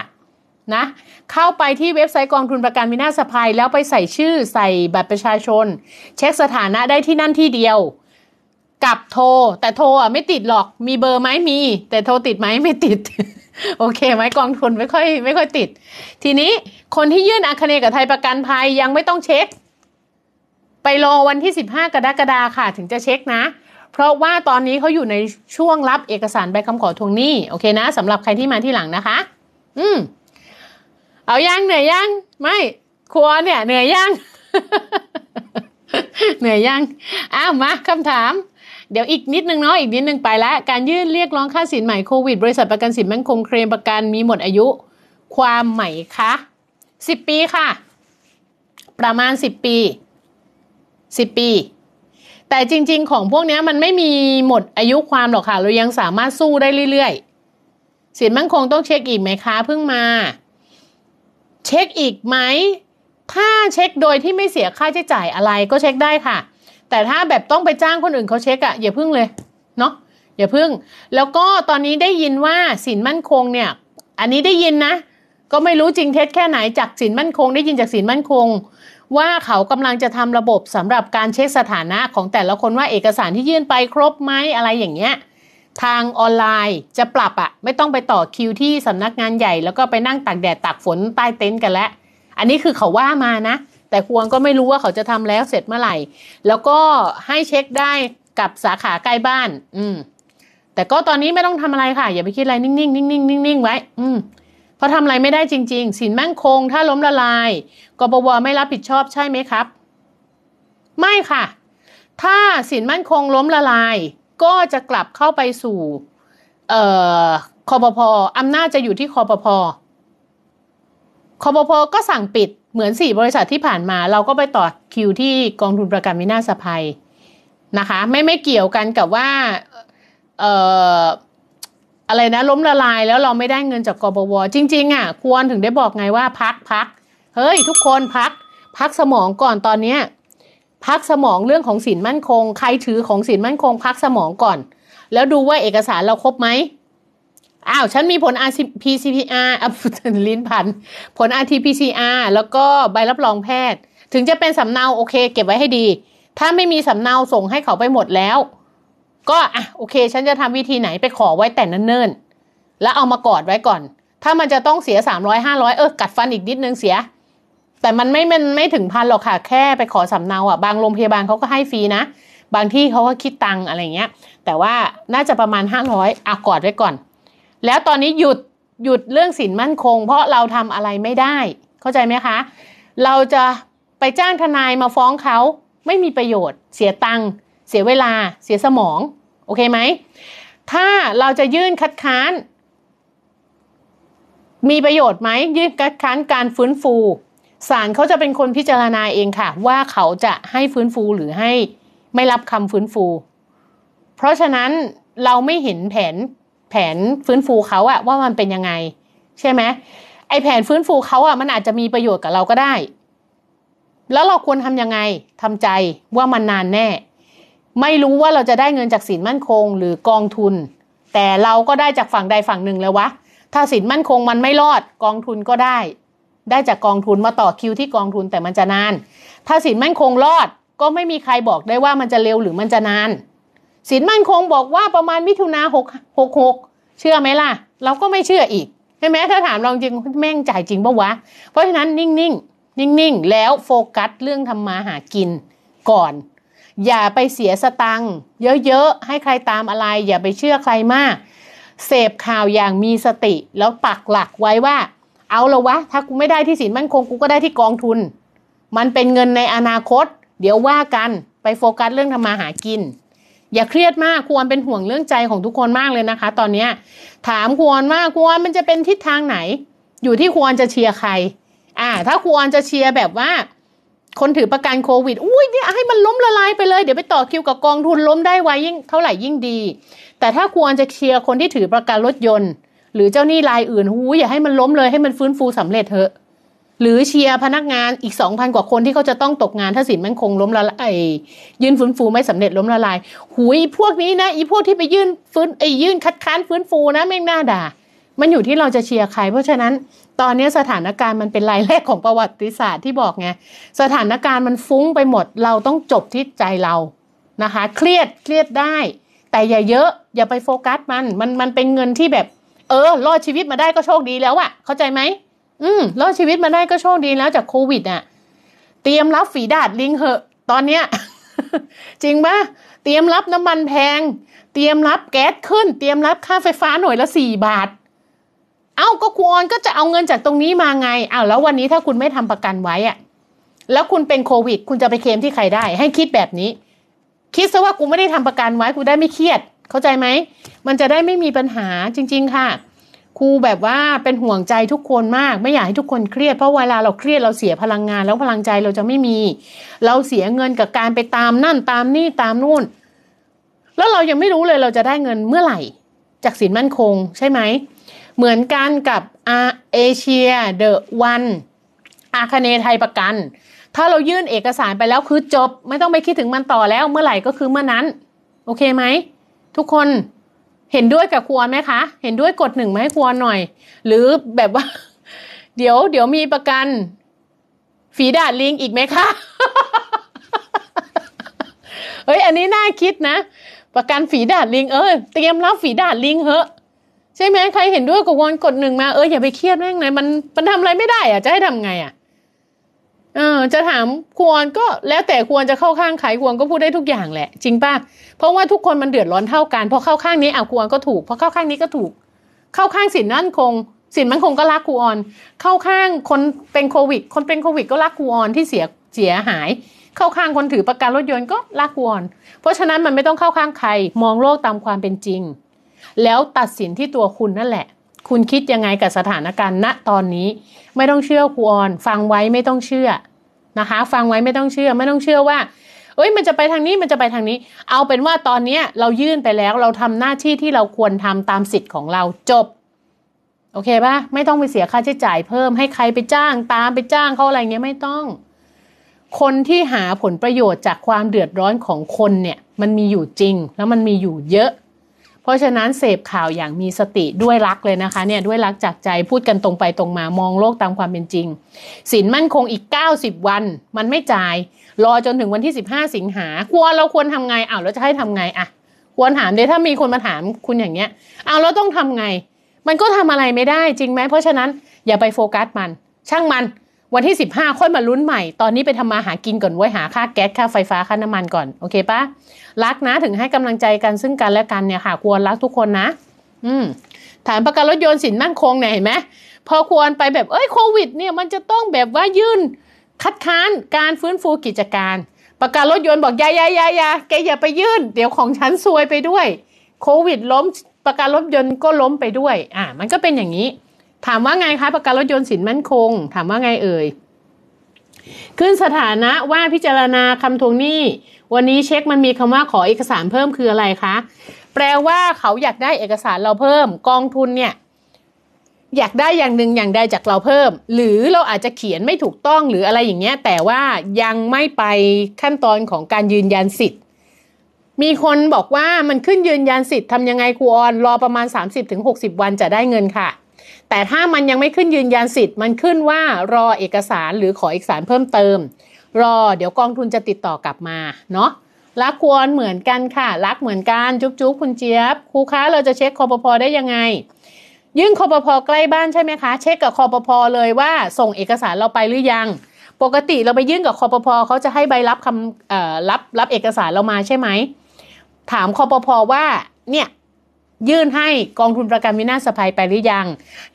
นะ เข้าไปที่เว็บไซต์กองทุนประกันวินาศภัย แล้วไปใส่ชื่อใส่บัตรประชาชน เช็คสถานะได้ที่นั่นที่เดียว กับโทร แต่โทรอ่ะไม่ติดหรอก มีเบอร์ไหมมีแต่โทรติดไหมไม่ติด โอเคไหมกองทุนไม่ค่อย ไม่ค่อยติด ทีนี้คนที่ยื่นอาคเนกับไทยประกันภัยยังไม่ต้องเช็คไปรอวันที่ 15 กรกฎาค่ะ ถึงจะเช็คนะ เพราะว่าตอนนี้เขาอยู่ในช่วงรับเอกสารใบคำขอทวงหนี้ โอเคนะสำหรับใครที่มาที่หลังนะคะ อืม เอายัง เหนื่อยยัง ไม่ครัวเนี่ย เหนื่อยยัง เหนื่อยยัง อ้าวมาคำถาม เดี๋ยวอีกนิดนึงเนาะอีกนิดนึงไปแล้วการยื่นเรียกร้องค่าสินใหม่โควิดบริษัทประกันสินมั่นคงเคลมประกันมีหมดอายุ ความใหม่คะสิบปีค่ะ ประมาณสิบปีสิบปี แต่จริงๆของพวกนี้มันไม่มีหมดอายุความหรอกค่ะ เรายังสามารถสู้ได้เรื่อย ๆ สินมั่นคงต้องเช็คอีกไหมคะเพิ่งมา เช็คอีกไหม ถ้าเช็คโดยที่ไม่เสียค่าใช้จ่ายอะไรก็เช็คได้ค่ะ แต่ถ้าแบบต้องไปจ้างคนอื่นเขาเช็คอะอย่าพึ่งเลย เนาะอย่าพึ่ง แล้วก็ตอนนี้ได้ยินว่าสินมั่นคงเนี่ย อันนี้ได้ยินนะ ก็ไม่รู้จริงเท็จแค่ไหน จากสินมั่นคง ได้ยินจากสินมั่นคงว่าเขากำลังจะทำระบบสำหรับการเช็คสถานะของแต่ละคนว่าเอกสารที่ยื่นไปครบไหมอะไรอย่างเงี้ย ทางออนไลน์จะปรับอะไม่ต้องไปต่อคิวที่สำนักงานใหญ่ แล้วก็ไปนั่งตากแดดตากฝนใต้เต็นท์กันแล้วอันนี้คือเขาว่ามานะ แต่ควงก็ไม่รู้ว่าเขาจะทำแล้วเสร็จเมื่อไหร่แล้วก็ให้เช็คได้กับสาขาใกล้บ้าน อืม แต่ก็ตอนนี้ไม่ต้องทำอะไรค่ะอย่าไปคิดอะไรนิ่งๆนิ่งๆนิ่งๆไว้ อืมพอทำอะไรไม่ได้จริงๆสินมั่นคงถ้าล้มละลายกบวไม่รับผิดชอบใช่ไหมครับ ไม่ค่ะ ถ้าสินมั่นคง ล้มละลาย ก็จะกลับเข้าไปสู่คอปพออำนาจจะอยู่ที่คอปพอคอปพอก็สั่งปิดเหมือนสี่บริษัทที่ผ่านมา เราก็ไปต่อคิวที่กองทุนประกันวินาศภัยนะคะ ไม่ไม่เกี่ยวกันกับว่า เอ่ออะไรนะล้มละลายแล้วเราไม่ได้เงินจากกบวจริงๆ อ่ะ ควรถึงได้บอกไงว่าพักพักเฮ้ยทุกคนพัก พักสมองก่อนตอนเนี้ยพักสมองเรื่องของสินมั่นคง ใครถือของสินมั่นคง พักสมองก่อน แล้วดูว่าเอกสารเราครบไหมอ้าวฉันมีผล RT PCR อัลิ้นพันผล RT PCR แล้วก็ใบรับรองแพทย์ ถึงจะเป็นสำเนาโอเค เก็บไว้ให้ดี ถ้าไม่มีสำเนาส่งให้เขาไปหมดแล้วก็ อ่ะ โอเค ฉันจะทำวิธีไหนไปขอไว้แต่นั่นเนิ่นแล้วเอามากอดไว้ก่อน ถ้ามันจะต้องเสียสามร้อยห้าร้อยเออ กัดฟันอีกนิดนึงเสีย แต่มันไม่มันไม่ถึงพันหรอกค่ะแค่ไปขอสำเนาอ่ะ บางโรงพยาบาลเขาก็ให้ฟรีนะ บางที่เขาก็คิดตังอะไรเงี้ย แต่ว่าน่าจะประมาณห้าร้อยอากอดไว้ก่อน แล้วตอนนี้หยุดหยุดเรื่องสินมั่นคง เพราะเราทำอะไรไม่ได้ เข้าใจไหมคะ เราจะไปจ้างทนายมาฟ้องเขาไม่มีประโยชน์เสียตังค์เสียเวลาเสียสมอง โอเคไหม ถ้าเราจะยื่นคัดค้าน มีประโยชน์ไหมยื่นคัดค้านการฟื้นฟูศาลเขาจะเป็นคนพิจารณาเองค่ะ ว่าเขาจะให้ฟื้นฟูหรือให้ไม่รับคำฟื้นฟู เพราะฉะนั้นเราไม่เห็นแผนแผนฟื้นฟูเขาอะว่ามันเป็นยังไง ใช่ไหมไอแผนฟื้นฟูเขาอะมันอาจจะมีประโยชน์กับเราก็ได้ แล้วเราควรทำยังไงทำใจว่ามันนานแน่ไม่รู้ว่าเราจะได้เงินจากสินมั่นคงหรือกองทุน แต่เราก็ได้จากฝั่งใดฝั่งหนึ่งแล้ววะ ถ้าสินมั่นคงมันไม่รอดกองทุนก็ได้ ได้จากกองทุนมาต่อคิวที่กองทุนแต่มันจะนาน ถ้าสินมั่นคงรอดก็ไม่มีใครบอกได้ว่ามันจะเร็วหรือมันจะนาน สินมั่นคงบอกว่าประมาณมิถุนาหกหกหกเชื่อไหมล่ะ เราก็ไม่เชื่ออีกใช่ไหมถ้าถามเราจริงแม่งจ่ายจริงปะวะ เพราะฉะนั้นนิ่งๆนิ่งๆแล้วโฟกัสเรื่องทำมาหากินก่อนอย่าไปเสียสตังค์เยอะๆให้ใครตามอะไรอย่าไปเชื่อใครมากเสพข่าวอย่างมีสติแล้วปักหลักไว้ว่า เอาละวะถ้ากูไม่ได้ที่สินมั่นคงกูก็ได้ที่กองทุน มันเป็นเงินในอนาคต เดี๋ยวว่ากันไปโฟกัสเรื่องทำมาหากิน อย่าเครียดมาก ควรเป็นห่วงเรื่องใจของทุกคนมากเลยนะคะตอนนี้ ถามควรว่าควรมันจะเป็นทิศทางไหน อยู่ที่ควรจะเชียร์ใคร อ่า ถ้าควรจะเชียร์แบบว่าคนถือประกันโควิด อุ้ยเนี่ยให้มันล้มละลายไปเลย เดี๋ยวไปต่อคิวกับกองทุนล้มได้ไวยิ่งเท่าไหร่ยิ่งดี แต่ถ้าควรจะเชียร์คนที่ถือประกันรถยนต์ หรือเจ้าหนี้รายอื่น หูอย่าให้มันล้มเลย ให้มันฟื้นฟูสำเร็จเถอะ หรือเชียร์พนักงานอีกสองพันกว่าคนที่เขาจะต้องตกงานถ้าสินมันคงล้มละลาย ยื่นฟื้นฟูไม่สำเร็จล้มละลาย หูย พวกนี้นะ อีพวกที่ไปยื่นฟื้น ไอยื่นคัดค้านฟื้นฟูนะแม่งหน้าด่ามันอยู่ที่เราจะเชียร์ใคร เพราะฉะนั้น ตอนนี้สถานการณ์มันเป็นลายแรกของประวัติศาสตร์ที่บอกไง สถานการณ์มันฟุ้งไปหมด เราต้องจบที่ใจเรา นะคะ เครียด เครียดได้ แต่อย่าเยอะ อย่าไปโฟกัสมัน มัน มันเป็นเงินที่แบบ เออ รอดชีวิตมาได้ก็โชคดีแล้วอะเข้าใจไหม อืมรอดชีวิตมาได้ก็โชคดีแล้วจากโควิดอะเตรียมรับฝีดาดลิงเหอะ ตอนเนี้ย จริงปะเตรียมรับน้ำมันแพง เตรียมรับแก๊สขึ้น เตรียมรับค่าไฟฟ้าหน่วยละสี่บาทเอ้าก็ครูออนก็จะเอาเงินจากตรงนี้มาไงอ้าวแล้ววันนี้ถ้าคุณไม่ทำประกันไว้อะแล้วคุณเป็นโควิด คุณจะไปเคลมที่ใครได้ ให้คิดแบบนี้ คิดซะว่ากูไม่ได้ทำประกันไว้กูได้ไม่เครียด เข้าใจไหมมันจะได้ไม่มีปัญหาจริงๆค่ะครูแบบว่าเป็นห่วงใจทุกคนมากไม่อยากให้ทุกคนเครียดเพราะเวลาเราเครียดเราเสียพลังงาน แล้วพลังใจเราจะไม่มี เราเสียเงินกับการไปตามนั่นตามนี่ตามนู่น แล้วเรายังไม่รู้เลยเราจะได้เงินเมื่อไหร่จากสินมั่นคงใช่ไหมเหมือนกันกับอาเอเชียเดอะวันอาคเนไทยประกัน ถ้าเรายื่นเอกสารไปแล้วคือจบ ไม่ต้องไปคิดถึงมันต่อแล้วเมื่อไหร่ก็คือเมื่อนั้น โอเคไหม ทุกคนเห็นด้วยกับครัวไหมคะ เห็นด้วยกดหนึ่งไหมครัวหน่อย หรือแบบว่า เดี๋ยว เดี๋ยวมีประกันฝีดาดลิงอีกไหมคะ เฮ้ย อันนี้น่าคิดนะ ประกันฝีดาดลิงเออเตรียมรับฝีดาดลิงเหอะใช่ไหมใครเห็นด้วยกับวอนกดหนึ่งมา เอออย่าไปเครียดแม่งเลยมันมันทำอะไรไม่ได้อะจะให้ทำไงอ่ะเออจะถามควรก็แล้วแต่ควรจะเข้าข้างใครควรก็พูดได้ทุกอย่างแหละ จริงป่ะเพราะว่าทุกคนมันเดือดร้อนเท่ากันพอเข้าข้างนี้อ่ะควรก็ถูกพอเข้าข้างนี้ก็ถูก เข้าข้างสินนั่นคงสินมันคงก็รักครูออนเข้าข้างคนเป็นโควิด คนเป็นโควิดก็รักครูออนที่เสียเสียหาย เข้าข้างคนถือประกันรถยนต์ก็รักครูออนเพราะฉะนั้นมันไม่ต้องเข้าข้างใครมองโลกตามความเป็นจริงแล้วตัดสินที่ตัวคุณนั่นแหละ คุณคิดยังไงกับสถานการณ์ณตอนนี้ไม่ต้องเชื่อครูออนฟังไว้ไม่ต้องเชื่อนะคะ ฟังไว้ไม่ต้องเชื่อ ไม่ต้องเชื่อว่าเอ้ยมันจะไปทางนี้มันจะไปทางนี้ เอาเป็นว่าตอนนี้เรายื่นไปแล้วเราทำหน้าที่ที่เราควรทำตามสิทธิ์ของเราจบ โอเคปะไม่ต้องไปเสียค่าใช้จ่ายเพิ่มให้ใครไปจ้าง ตามไปจ้างเขาอะไรเงี้ยไม่ต้อง คนที่หาผลประโยชน์จากความเดือดร้อนของคนเนี่ย มันมีอยู่จริง แล้วมันมีอยู่เยอะราะฉะนั้นเสพข่าวอย่างมีสติด้วยรักเลยนะคะ เนี่ยด้วยรักจากใจพูดกันตรงไปตรงมามองโลกตามความเป็นจริงสินมั่นคงอีก 90 วันมันไม่จ่ายรอจนถึงวันที่ 15 สิงหาควรเราควรทำไงอ้าวเราจะให้ทำไงอ่ะควรถามเลยถ้ามีคนมาถามคุณอย่างเงี้ยอ้าวเราต้องทำไง มันก็ทำอะไรไม่ได้จริงไหมเพราะฉะนั้นอย่าไปโฟกัสมันช่างมันวันที่ 15 ค่อยมาลุ้นใหม่ ตอนนี้ไปทำมาหากินก่อนไว้หาค่าแก๊สค่าไฟฟ้าค่าน้ำมันก่อนโอเคปะรักนะถึงให้กำลังใจกันซึ่งกันและกันเนี่ยค่ะควรรักทุกคนนะ อืมฐานประกันรถยนต์สินมั่นคงเนี่ยเห็นไหมพอควรไปแบบ เอ้ยโควิด เนี่ยมันจะต้องแบบว่ายื่น คัดค้านการฟื้นฟูกิจการ ประกันรถยนต์บอกยายายายาแกอย่าไปยื่นเดี๋ยวของฉันซวยไปด้วยโควิดล้มประกันรถยนต์ก็ล้มไปด้วย อ่า มันก็เป็นอย่างนี้ถามว่าไงคะประกันรถยนต์สินมั่นคง ถามว่าไงเอ่ยขึ้นสถานะว่าพิจารณาคำทวงหนี้ วันนี้เช็คมันมีคำว่าขอเอกสารเพิ่มคืออะไรคะแปลว่าเขาอยากได้เอกสารเราเพิ่มกองทุนเนี่ย อยากได้อย่างหนึ่งอย่างใดจากเราเพิ่ม หรือเราอาจจะเขียนไม่ถูกต้องหรืออะไรอย่างเงี้ย แต่ว่ายังไม่ไปขั้นตอนของการยืนยันสิทธิ์มีคนบอกว่ามันขึ้นยืนยันสิทธิ์ทำยังไงครูออนรอประมาณ 30-60 วันจะได้เงินค่ะแต่ถ้ามันยังไม่ขึ้นยืน ยันสิทธิ์มันขึ้นว่ารอเอกสารหรือขอเอกสารเพิ่มเติม รอเดี๋ยวกองทุนจะติดต่อกลับมาเนาะรักควรเหมือนกันค่ะรักเหมือนกัน จุ๊บจุ๊บคุณเจี๊ยบ ครูคะเราจะเช็คคอปพอได้ยังไงยื่นคอปพอใกล้บ้านใช่ไหมคะเช็คกับคอปพอเลยว่า ส่งเอกสารเราไปหรือยัง ปกติเราไปยื่นกับคอปพอเขาจะให้ใบรับคำรับรับเอกสารเรามาใช่ไหมถามคอปพอว่าเนี่ยยื่นให้กองทุนประกันวินาศภัยไปหรือยัง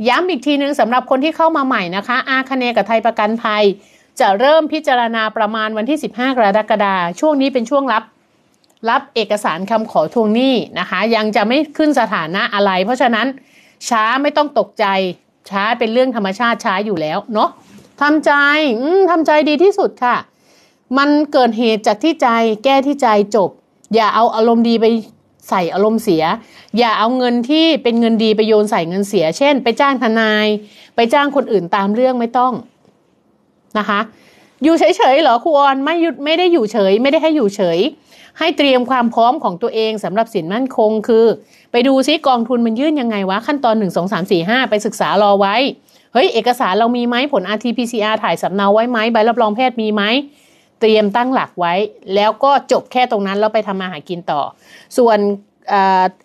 ย้ำอีกทีนึงสำหรับคนที่เข้ามาใหม่นะคะ อาคเนกับไทยประกันภัย จะเริ่มพิจารณาประมาณวันที่ 15 กรกฎาคมช่วงนี้เป็นช่วงรับ รับเอกสารคำขอทวงหนี้นะคะ ยังจะไม่ขึ้นสถานะอะไร เพราะฉะนั้น ช้าไม่ต้องตกใจ ช้าเป็นเรื่องธรรมชาติช้าอยู่แล้วเนาะทำใจทำใจดีที่สุดค่ะ มันเกิดเหตุจากที่ใจแก้ที่ใจจบ อย่าเอาอารมณ์ดีไปใส่อารมณ์เสีย อย่าเอาเงินที่เป็นเงินดีไปโยนใส่เงินเสียเช่น ไปจ้างทนาย ไปจ้างคนอื่นตามเรื่องไม่ต้องนะคะ อยู่เฉยๆเหรอครูออนไม่หยุดไม่ได้อยู่เฉย ไม่ได้ให้อยู่เฉย ให้เตรียมความพร้อมของตัวเองสำหรับสินมั่นคงคือ ไปดูซิกองทุนมันยื่นยังไงวะ ขั้นตอน 1 2 3 4 5 ไปศึกษารอไว้เฮ้ยเอกสารเรามีไหมผล rt pcr ถ่ายสำเนาไว้ไหมใบรับรองแพทย์มีไหมเตรียมตั้งหลักไว้แล้วก็จบแค่ตรงนั้นแล้วไปทำมาหากินต่อ ส่วน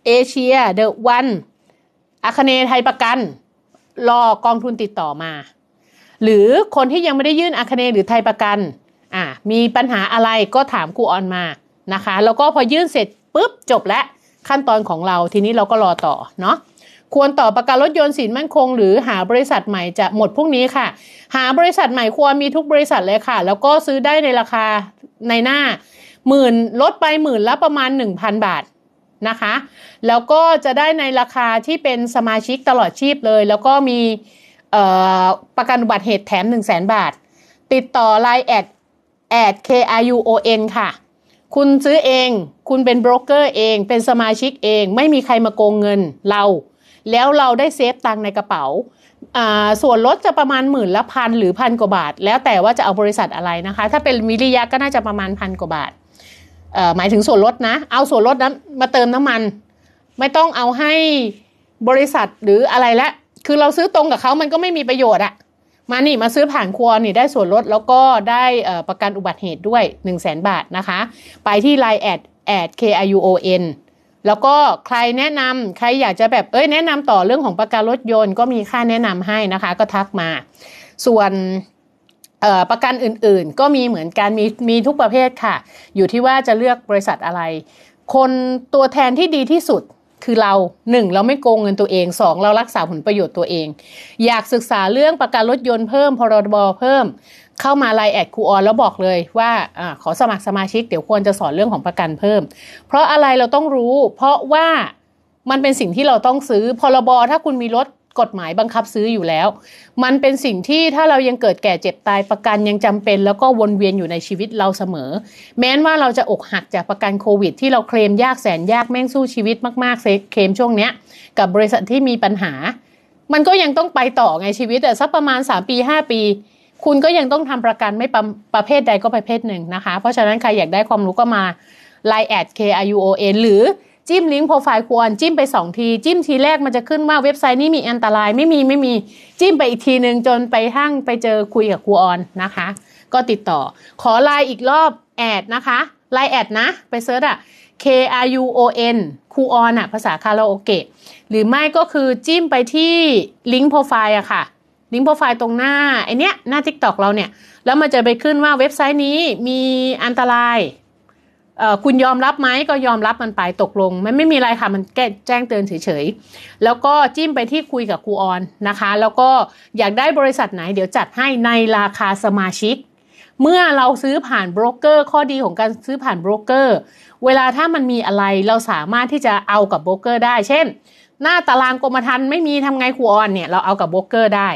เอเชียเดอะวันอาคเนไทยประกัน รอกองทุนติดต่อมา หรือคนที่ยังไม่ได้ยื่นอาคเนหรือไทยประกันอ่ามีปัญหาอะไรก็ถามครูออนมานะคะ แล้วก็พอยื่นเสร็จปุ๊บจบแล้วขั้นตอนของเราทีนี้เราก็รอต่อเนาะควรต่อประกันรถยนต์สินมั่นคงหรือหาบริษัทใหม่จะหมดพรุ่งนี้ค่ะ หาบริษัทใหม่ควรมีทุกบริษัทเลยค่ะ แล้วก็ซื้อได้ในราคาในหน้าหมื่นลดไปหมื่นละประมาณ 1,000 บาทนะคะ แล้วก็จะได้ในราคาที่เป็นสมาชิกตลอดชีพเลย แล้วก็มีประกันอุบัติเหตุแถม1 0 0 0 0 0บาท ติดต่อไลน์แอดแอด KRUON ค่ะ คุณซื้อเอง คุณเป็นโบรกเกอร์เอง เป็นสมาชิกเอง ไม่มีใครมาโกงเงินเราแล้วเราได้เซฟตังในกระเป๋า ส่วนลดจะประมาณหมื่นละพันหรือพันกว่าบาท แล้วแต่ว่าจะเอาบริษัทอะไรนะคะ ถ้าเป็นมิริยะก็น่าจะประมาณพันกว่าบาท หมายถึงส่วนลดนะ เอาส่วนลดนะมาเติมน้ำมัน ไม่ต้องเอาให้บริษัทหรืออะไรละ คือเราซื้อตรงกับเขามันก็ไม่มีประโยชน์อะมานี่มาซื้อผ่านครัวนี่ได้ส่วนลดแล้วก็ได้ประกันอุบัติเหตุด้วย 1 0 0 0 0แบาทนะคะ ไปที่ Line แอดแอด KIUON แล้วก็ใครแนะนำใครอยากจะแบบเอ้ยแนะนำต่อเรื่องของประกันรถยนต์ก็มีค่าแนะนำให้นะคะ ก็ทักมาส่วนประกันอื่นๆ ก็มีเหมือนกันมีมีทุกประเภทค่ะ อยู่ที่ว่าจะเลือกบริษัทอะไร คนตัวแทนที่ดีที่สุดคือเราหนึ่งเราไม่โกงเงินตัวเองสองเรารักษาผลประโยชน์ตัวเอง อยากศึกษาเรื่องประกันรถยนต์เพิ่ม พรบเพิ่มเข้ามาไลน์แอดครูออนแล้วบอกเลยว่าอขอสมัครสมาชิกเดี๋ยวควรจะสอนเรื่องของประกันเพิ่ม เพราะอะไรเราต้องรู้ เพราะว่ามันเป็นสิ่งที่เราต้องซื้อพรบถ้าคุณมีรถกฎหมายบังคับซื้ออยู่แล้ว มันเป็นสิ่งที่ถ้าเรายังเกิดแก่เจ็บตายประกันยังจำเป็นแล้วก็วนเวียนอยู่ในชีวิตเราเสมอ แม้นว่าเราจะอกหักจากประกันโควิด ที่เราเคลมยากแสนยากแม่งสู้ชีวิตมากๆเคลมช่วงเนี้ยกับบริษัทที่มีปัญหา มันก็ยังต้องไปต่อไงชีวิตแต่สักประมาณ 3 ปี 5 ปีคุณก็ยังต้องทำประกันไม่ประประเภทใดก็ประเภทหนึ่งนะคะ เพราะฉะนั้นใครอยากได้ความรู้ก็มา l i ์แอด k i u o n หรือ จิ้มลิงก์โปรไฟล์ควรจิ้มไป2ทีจิ้มทีแรกมันจะขึ้นว่า เว็บไซต์นี้มีอันตรายไม่มี ไม่มีจิ้มไปอีกทีหนึ่งจนไปห้างไปเจอคุยกับครูออนนะคะก็ติดต่อ ขอไลน์อีกรอบแอดนะคะไลน์แอดนะไปเซิร์ชอะ K R U O N ครูออนอะภาษาคาราโอเกะหรือไม่ก็คือจิ้มไปที่ลิงก์โปรไฟล์อะค่ะลิงก์โปรไฟล์ตรงหน้าไอเนี้ยหน้า TikTok เราเนี่ย แล้วมันจะไปขึ้นว่าเว็บไซต์นี้มีอันตราย คุณยอมรับไหมก็ยอมรับมันไปตกลง มันไม่มีอะไรค่ะ มันแแจ้งเตือนเฉยๆ แล้วก็จิ้มไปที่คุยกับครูออนนะคะแล้วก็อยากได้บริษัทไหน เดี๋ยวจัดให้ในราคาสมาชิก เมื่อเราซื้อผ่านโบรกเกอร์ข้อดีของการซื้อผ่านโบรกเกอร์ เวลาถ้ามันมีอะไรเราสามารถที่จะเอากับโบรกเกอร์ ได้ เช่น หน้าตารางกรมธรรม์ไม่มีทำไงครูออนเนี่ยเราเอากับโบรกเกอร์ได้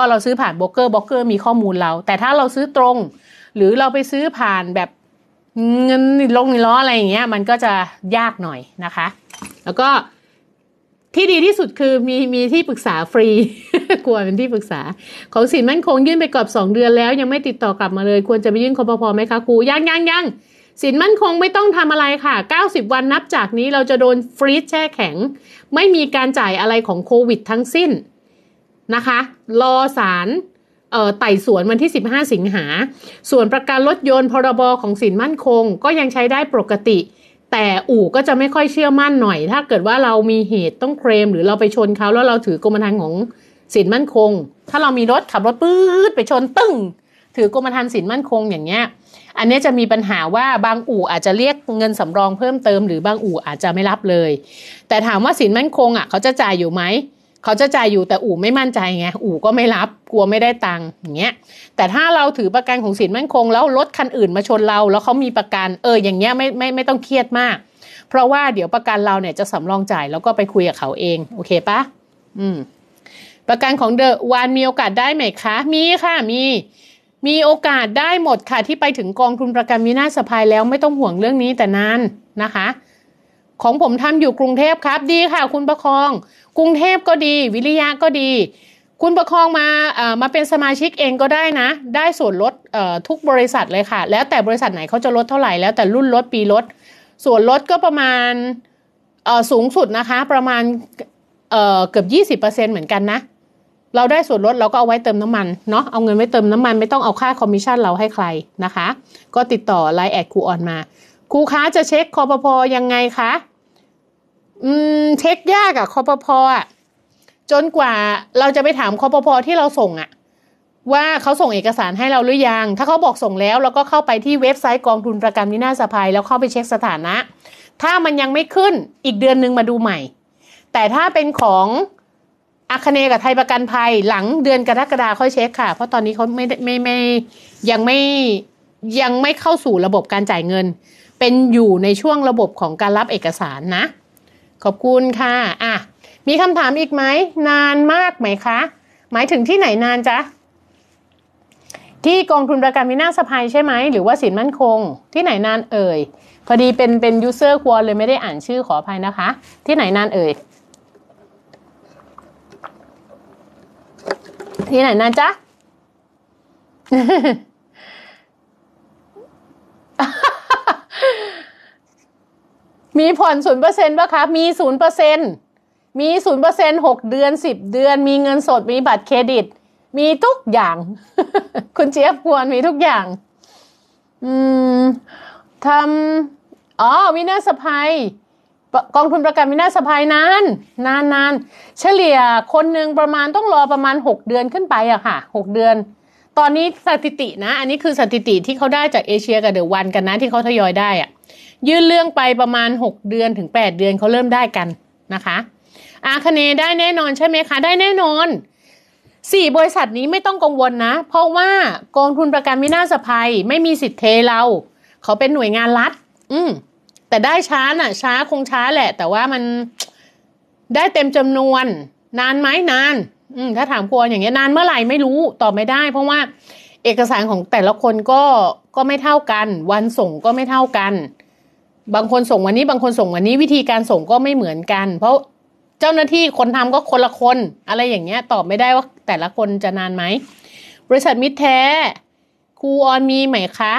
อเราซื้อผ่านลบอกเกอร์ลบอกเกอร์มีข้อมูลเรา แต่ถ้าเราซื้อตรง หรือเราไปซื้อผ่านแบบเงินลงในล้ออะไรอย่างเงี้ย มันก็จะยากหน่อยนะคะ แล้วก็ที่ดีที่สุดคือมีมีที่ปรึกษาฟรีกลัวเป็นที่ปรึกษา ของสินมั่นคงยื่นไปกรอบสองเดือนแล้ว ยังไม่ติดต่อกลับมาเลยควรจะไปยื่นคอปพอไหมคะครู ยังยังยังสินมั่นคงไม่ต้องทำอะไรค่ะ90วันนับจากนี้เราจะโดนฟรีซแช่แข็งไม่มีการจ่ายอะไรของโควิดทั้งสิ้นนะคะรอสารไต่สวนวันที่ 15 สิงหาส่วนประกันรถยนต์พรบของสินมั่นคงก็ยังใช้ได้ปกติ แต่อู่ก็จะไม่ค่อยเชื่อมั่นหน่อย ถ้าเกิดว่าเรามีเหตุต้องเคลมหรือเราไปชนเขาแล้วเราถือกรมธรรม์ของสินมั่นคง ถ้าเรามีรถขับรถปื๊ดไปชนตึ้ง ถือกรมธรรม์สินมั่นคงอย่างเงี้ยอันนี้จะมีปัญหาว่าบางอู่อาจจะเรียกเงินสำรองเพิ่มเติม หรือบางอู่อาจจะไม่รับเลย แต่ถามว่าสินมั่นคงอ่ะเขาจะจ่ายอยู่ไหมเขาจะจ่ายอยู่แต่อู่ไม่มั่นใจไงอู่ก็ไม่รับกลัวไม่ได้ตังค์อย่างเงี้ยแต่ถ้าเราถือประกันของสินมั่นคงแล้วรถคันอื่นมาชนเรา แล้วเขามีประกัน เออ อย่างเงี้ยไม่ไม่ไม่ต้องเครียดมาก เพราะว่าเดี๋ยวประกันเราเนี่ยจะสำรองจ่ายแล้วก็ไปคุยกับเขาเอง โอเคปะอืมประกันของเดอะวานมีโอกาสได้ไหมคะมีค่ะมีมีโอกาสได้หมดค่ะ ที่ไปถึงกองทุนประกันวินาศภัยแล้วไม่ต้องห่วงเรื่องนี้แต่นานนะคะ ของผมทำอยู่กรุงเทพครับ ดีค่ะคุณประคองกรุงเทพก็ดีวิริยะก็ดี คุณประคองมามาเป็นสมาชิกเองก็ได้นะ ได้ส่วนลดทุกบริษัทเลยค่ะแล้วแต่บริษัทไหนเขาจะลดเท่าไหร่แล้วแต่รุ่นลดปีลดส่วนลดก็ประมาณสูงสุดนะคะประมาณเเกือบ20%เหมือนกันนะ เราได้ส่วนลดเราก็เอาไว้เติมน้ำมันเนาะเอาเงินไว้เติมน้ำมันไม่ต้องเอาค่าคอมมิชชั่นเราให้ใครนะคะก็ติดต่อไลน์แอดครูออนมาครูค้าจะเช็คคอปพอยังไงคะอืมเช็คยากอะคอปพออะจนกว่าเราจะไปถามคอปพอที่เราส่งอะว่าเขาส่งเอกสารให้เราหรือยัง ถ้าเขาบอกส่งแล้วเราก็เข้าไปที่เว็บไซต์ กองทุนประกันวินาศภัย แล้วเข้าไปเช็คสถานะ ถ้ามันยังไม่ขึ้นอีกเดือนหนึ่งมาดูใหม่ แต่ถ้าเป็นของอาคเนกับไทยประกันภัย หลังเดือนกรกฎาค่อยเช็คค่ะเพราะตอนนี้เขาไม่ไม่ไม่ยังไม่ยังไม่เข้าสู่ระบบการจ่ายเงิน เป็นอยู่ในช่วงระบบของการรับเอกสารนะขอบคุณค่ะ อ่ะ มีคำถามอีกไหม นานมากไหมคะ หมายถึงที่ไหนนานจ๊ะ ที่กองทุนประกันวินาศภัยใช่ไหม หรือว่าสินมั่นคง ที่ไหนนานเอ่ย พอดีเป็นเป็นยูเซอร์ควอลเลยไม่ได้อ่านชื่อขออภัยนะคะ ที่ไหนนานเอ่ย ที่ไหนนานจ๊ะมีผ่อนศูนย์เปอร์เซ็นต์ปะคะ มีศูนย์เปอร์เซ็นต์มีศูนย์เปอร์เซ็นต์หกเดือนสิบเดือน มีเงินสด มีบัตรเครดิต มีทุกอย่าง คุณเจี๊ยบควรมีทุกอย่างอืมทำอ๋อวินาศภัย กองทุนประกันวินาศภัยนานนานนานเฉลี่ยคนหนึ่งประมาณต้องรอประมาณ 6 เดือนขึ้นไปอะค่ะกเดือน ตอนนี้สถิตินะ อันนี้คือสถิติที่เขาได้จากเอเชียกับเดอะวันกันนะที่เขาทยอยได้อะยื่นเรื่องไปประมาณ 6 เดือนถึง 8 เดือนเขาเริ่มได้กันนะคะอาคเนได้แน่นอนใช่ไหมคะ ได้แน่นอนสี่บริษัทนี้ไม่ต้องกังวลนะ เพราะว่ากองทุนประกันวินาศภัย ไม่มีสิทธิ์เทเรา เขาเป็นหน่วยงานรัฐอืมแต่ได้ช้าน่ะ ช้าคงช้าแหละ แต่ว่ามันได้เต็มจำนวน นานไหมนาน อืมถ้าถามควรอย่างเงี้ยนานเมื่อไหร่ไม่รู้ตอบไม่ได้ เพราะว่าเอกสารของแต่ละคนก็ก็ไม่เท่ากัน วันส่งก็ไม่เท่ากันบางคนส่งวันนี้บางคนส่งวันนี้วิธีการส่งก็ไม่เหมือนกัน เพราะเจ้าหน้าที่คนทำก็คนละคน อะไรอย่างเงี้ยตอบไม่ได้ว่าแต่ละคนจะนานไหมบริษัทมิตรแท้ครูออนมีไหมคะ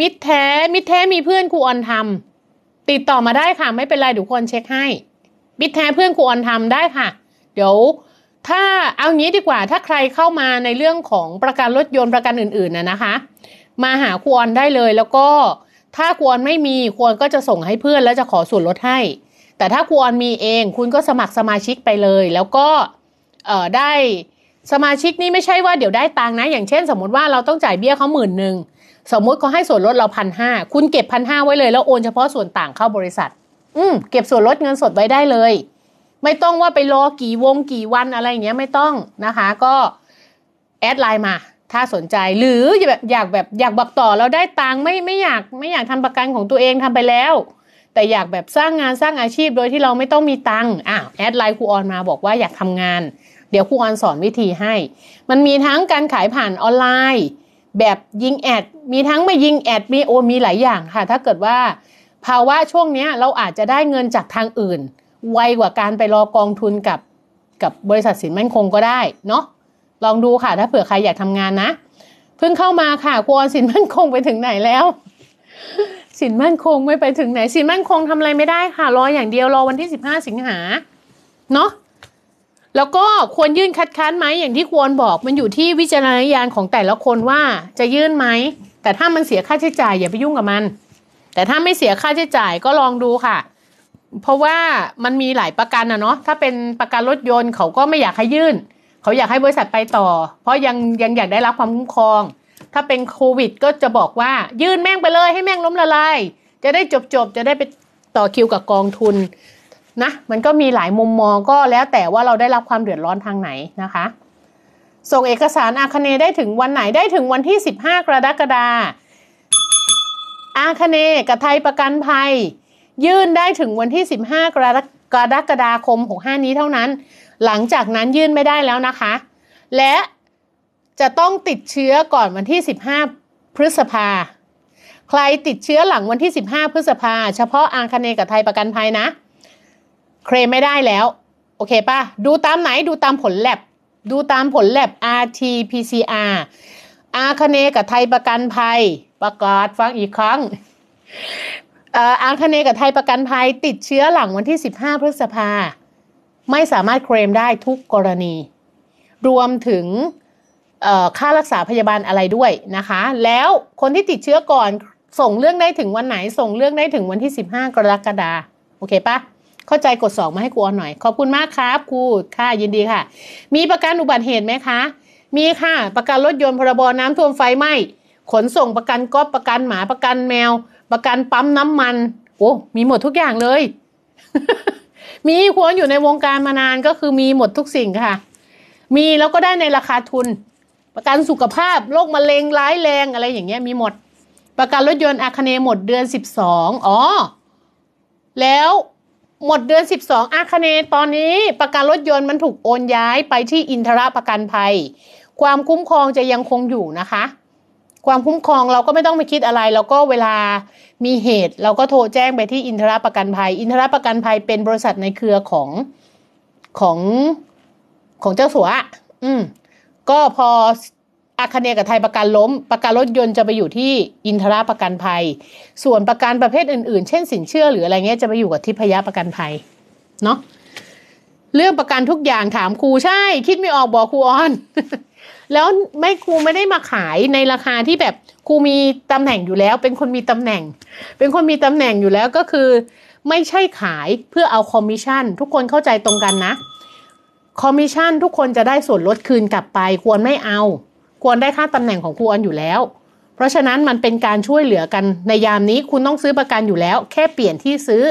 มิตรแท้ มิตรแท้มีเพื่อนครูออนทำติดต่อมาได้ค่ะ ไม่เป็นไรเดี๋ยวคนเช็คให้มิตรแท้เพื่อนครูออนทำได้ค่ะเดี๋ยว ถ้าเอางี้ดีกว่าถ้าใครเข้ามาในเรื่องของประกันรถยนต์ประกันอื่นๆนะนะคะ มาหาครูออนได้เลยแล้วก็ถ้าควรไม่มีควรก็จะส่งให้เพื่อนแล้วจะขอส่วนลดให้ แต่ถ้าควรมีเอง คุณก็สมัครสมาชิกไปเลย แล้วก็ได้ สมาชิกนี่ไม่ใช่ว่าเดี๋ยวได้ตังนะ อย่างเช่น สมมติว่าเราต้องจ่ายเบี้ยเขาหมื่นหนึ่งสมมุติเขาให้ส่วนลดเราพันห้าคุณเก็บพันห้าไว้เลยแล้วโอนเฉพาะส่วนต่างเข้าบริษัท อืมเก็บส่วนลดเงินสดไว้ได้เลย ไม่ต้องว่าไปรอกี่วงกี่วันอะไรเงี้ยไม่ต้องนะคะ ก็แอดไลน์มาถ้าสนใจหรือแบบอยากแบบอยากบอกต่อแล้วได้ตังค์ไม่ไม่อยากไม่อยากทำประกันของตัวเองทำไปแล้ว แต่อยากแบบสร้างงานสร้างอาชีพโดยที่เราไม่ต้องมีตังค์อ่ะแอดไลน์ครูออนมาบอกว่าอยากทำงาน เดี๋ยวครูออนสอนวิธีให้ มันมีทั้งการขายผ่านออนไลน์ แบบยิงแอดมีทั้งไม่ยิงแอดมีโอมีหลายอย่างค่ะ ถ้าเกิดว่าภาวะช่วงนี้เราอาจจะได้เงินจากทางอื่น ไวกว่าการไปรอกองทุนกับกับบริษัทสินมั่นคงก็ได้เนาะลองดูค่ะ ถ้าเผื่อใครอยากทำงานนะเพิ่งเข้ามาค่ะกวนสินมั่นคงไปถึงไหนแล้ว สินมั่นคงไม่ไปถึงไหนสินมั่นคงทำอะไรไม่ได้ ค่ะรออย่างเดียวรอวันที่สิบห้าสิงหาเนาะแล้วก็ควรยื่นคัดค้านไหมอย่างที่ควรบอกมันอยู่ที่วิจารณญาณของแต่ละคนว่าจะยื่นไหม แต่ถ้ามันเสียค่าใช้จ่ายอย่าไปยุ่งกับมัน แต่ถ้าไม่เสียค่าใช้จ่ายก็ลองดูค่ะ เพราะว่ามันมีหลายประกันนะเนาะถ้าเป็นประกันรถยนต์เขาก็ไม่อยากให้ยื่นเขาอยากให้บริษัทไปต่อ เพราะยังยังอยากได้รับความคุ้มครอง ถ้าเป็นโควิด ก็จะบอกว่ายื่นแม่งไปเลยให้แม่งล้มละลาย จะได้จบจบจะได้ไปต่อคิวกับกองทุนนะมันก็มีหลายมุมมองก็แล้วแต่ว่าเราได้รับความเดือดร้อนทางไหนนะคะ ส่งเอกสารอาคเนได้ถึงวันไหนได้ถึงวันที่ 15 กรกฎาคมอาคเนกับไทยประกันภัย ยื่นได้ถึงวันที่ 15 กรกฎาคม65นี้เท่านั้นหลังจากนั้นยื่นไม่ได้แล้วนะคะ และจะต้องติดเชื้อก่อนวันที่ 15 พฤษภา ใครติดเชื้อหลังวันที่ 15 พฤษภา เฉพาะอังคเนกับไทยประกันภัยนะ เคลมไม่ได้แล้ว โอเคป่ะ ดูตามไหนดูตามผลแลบดูตามผลแลบ RT-PCR อาคเนกับไทยประกันภัย ประกาศฟังอีกครั้ง อาคเนกับไทยประกันภัย ติดเชื้อหลังวันที่15พฤษภาไม่สามารถเคลมได้ทุกกรณี รวมถึงค่ารักษาพยาบาลอะไรด้วยนะคะ แล้วคนที่ติดเชื้อก่อนส่งเรื่องได้ถึงวันไหนส่งเรื่องได้ถึงวันที่ 15 กรกฎาคมโอเคปะเข้าใจกดสองมาให้ครูอหน่อย ขอบคุณมากครับครูค่ะยินดีค่ะ มีประกันอุบัติเหตุไหมคะ มีค่ะประกันรถยนต์พรบน้ำท่วมไฟไหม้ขนส่งประกันก๊อปประกันหมาประกันแมว ประกันปั๊มน้ำมันโอ้มีหมดทุกอย่างเลยมีควรอยู่ในวงการมานานก็คือมีหมดทุกสิ่งค่ะ มีแล้วก็ได้ในราคาทุน ประกันสุขภาพโรคมะเร็งร้ายแรงอะไรอย่างเงี้ยมีหมด ประกันรถยนต์อาคเน หมดเดือนสิบสองอ๋อ แล้วหมดเดือนสิบสอาคเนตอนนี้ประกันรถยนต์มันถูกโอนย้ายไปที่อินทราประกันภัย ความคุ้มครองจะยังคงอยู่นะคะความคุ้มครองเราก็ไม่ต้องไปคิดอะไร แล้วก็เวลามีเหตุ เราก็โทรแจ้งไปที่อินทราประกันภัย อินทราประกันภัยเป็นบริษัทในเครือของของของเจ้าสัวอืมก็พออาคาเนกับไทยประกันล้ม ประกันรถยนต์จะไปอยู่ที่อินทราประกันภัย ส่วนประกันประเภทอื่นๆเช่น สินเชื่อ หรืออะไรเงี้ยจะไปอยู่กับทิพยะประกันภัย เนาะเรื่องประกันทุกอย่างถามครูใช่ คิดไม่ออกบอกครูออนแล้วไม่ครูไม่ได้มาขายในราคาที่แบบครูมีตำแหน่งอยู่แล้ว เป็นคนมีตำแหน่ง เป็นคนมีตำแหน่งอยู่แล้วก็คือไม่ใช่ขายเพื่อเอาคอมมิชชั่นทุกคนเข้าใจตรงกันนะคอมมิชชั่นทุกคนจะได้ส่วนลดคืนกลับไปควรไม่เอา ควรได้ค่าตำแหน่งของครูอันอยู่แล้ว เพราะฉะนั้นมันเป็นการช่วยเหลือกัน ในยามนี้คุณต้องซื้อประกันอยู่แล้ว แค่เปลี่ยนที่ซื้อ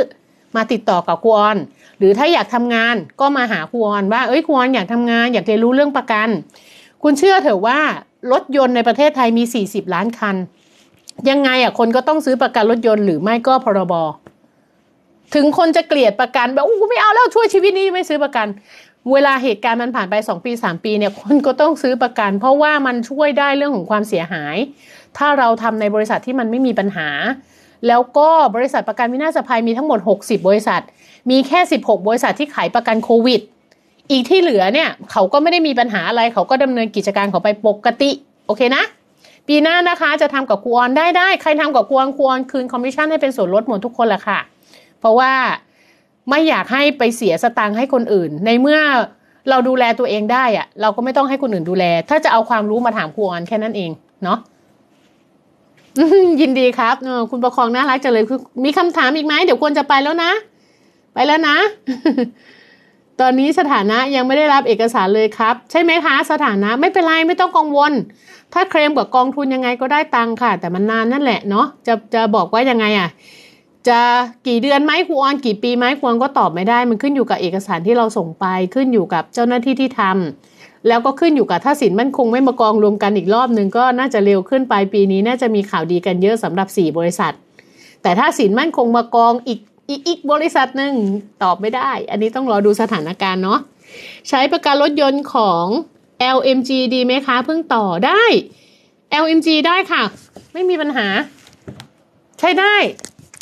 มาติดต่อกับครูออนหรือถ้าอยากทำงานก็มาหาครูออนว่า เอ้ยครูออนอยากทำงาน อยากเรียนรู้เรื่องประกันคุณเชื่อเถอะว่ารถยนต์ในประเทศไทยมี 40 ล้านคัน ยังไงอ่ะคนก็ต้องซื้อประกันรถยนต์หรือไม่ก็พรบ ถึงคนจะเกลียดประกันแบบโอ้ไม่เอาแล้วช่วยชีวิตนี้ไม่ซื้อประกัน เวลาเหตุการณ์มันผ่านไป2ปี3ปี เนี่ย คนก็ต้องซื้อประกัน เพราะว่ามันช่วยได้เรื่องของความเสียหาย ถ้าเราทำในบริษัทที่มันไม่มีปัญหา แล้วก็บริษัทประกันวินาศภัยมีทั้งหมด 60 บริษัท มีแค่ 16 บริษัทที่ขายประกันโควิดอีกที่เหลือเนี่ยเขาก็ไม่ได้มีปัญหาอะไรเขาก็ดำเนินกิจการเขาไปปกติ โอเคนะปีหน้านะคะ จะทำกับครูออนได้ได้ ใครทำกับครูออนครูออนคืนคอมมิชชั่นให้เป็นส่วนลดหมดทุกคนแหละค่ะ เพราะว่าไม่อยากให้ไปเสียสตางค์ให้คนอื่น ในเมื่อเราดูแลตัวเองได้อะเราก็ไม่ต้องให้คนอื่นดูแล ถ้าจะเอาความรู้มาถามครูออนแค่นั้นเอง เนาะยินดีครับคุณประคองน่ารักจังเลยมีคำถามอีกไหมเดี๋ยวควรจะไปแล้วนะ ไปแล้วนะตอนนี้สถานะยังไม่ได้รับเอกสารเลยครับ ใช่ไหมคะสถานะไม่เป็นไรไม่ต้องกังวลถ้าเคลมกับกองทุนยังไงก็ได้ตังค่ะ แต่มันนานนั่นแหละเนาะจะจะบอกว่ายังไงอะ่ะจะกี่เดือนไหมครูออนกี่ปีไหมครูออนก็ตอบไม่ได้ มันขึ้นอยู่กับเอกสารที่เราส่งไปขึ้นอยู่กับเจ้าหน้าที่ที่ทำ แล้วก็ขึ้นอยู่กับถ้าสินมั่นคงไม่มากองรวมกันอีกรอบหนึ่งก็น่าจะเร็วขึ้นไปปีนี้น่าจะมีข่าวดีกันเยอะสำหรับ 4 บริษัท แต่ถ้าสินมั่นคงมากองอีกอีกอีกบริษัทหนึ่งตอบไม่ได้ อันนี้ต้องรอดูสถานการณ์เนาะ ใช้ประกันรถยนต์ของ LMG ดีไหมคะ เพิ่งต่อได้ LMG ได้ค่ะ ไม่มีปัญหา ใช้ได้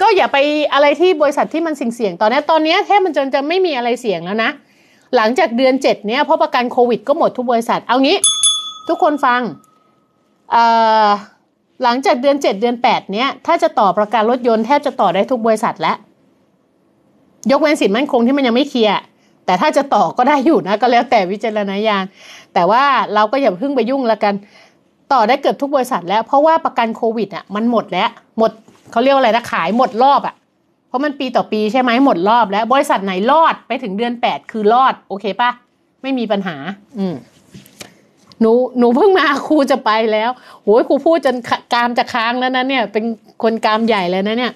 ก็อย่าไปอะไรที่บริษัทที่มันเสี่ยงตอนนี้ ตอนนี้แทบมันจนจะไม่มีอะไรเสี่ยงแล้วนะ หลังจากเดือน 7เนี้ย เพราะประกันโควิด ก็หมดทุกบริษัท เอางี้ทุกคนฟัง หลังจากเดือน 7 เดือน8เนี้ย ถ้าจะต่อประกันรถยนต์แทบจะต่อได้ทุกบริษัทแล้วยกเว้นสินมั่นคงที่มันยังไม่เคลียร์แต่ถ้าจะต่อก็ได้อยู่นะก็แล้วแต่วิจารณญาณแต่ว่าเราก็อย่าเพิ่งไปยุ่งละกัน ต่อได้เกือบทุกบริษัทแล้ว เพราะว่าประกันโควิดอ่ะมันหมดแล้ว หมดเขาเรียกอะไรนะขายหมดรอบอ่ะเพราะมันปีต่อปีใช่ไหมหมดรอบแล้ว บริษัทไหนรอดไปถึงเดือนแปดคือรอด โอเคปะไม่มีปัญหา อืมหนูหนูเพิ่งมาครูจะไปแล้วโ้ยครูพูดจนกามจะค้างแล้วนะเนี่ย เป็นคนกามใหญ่แล้วนะ เนี่ย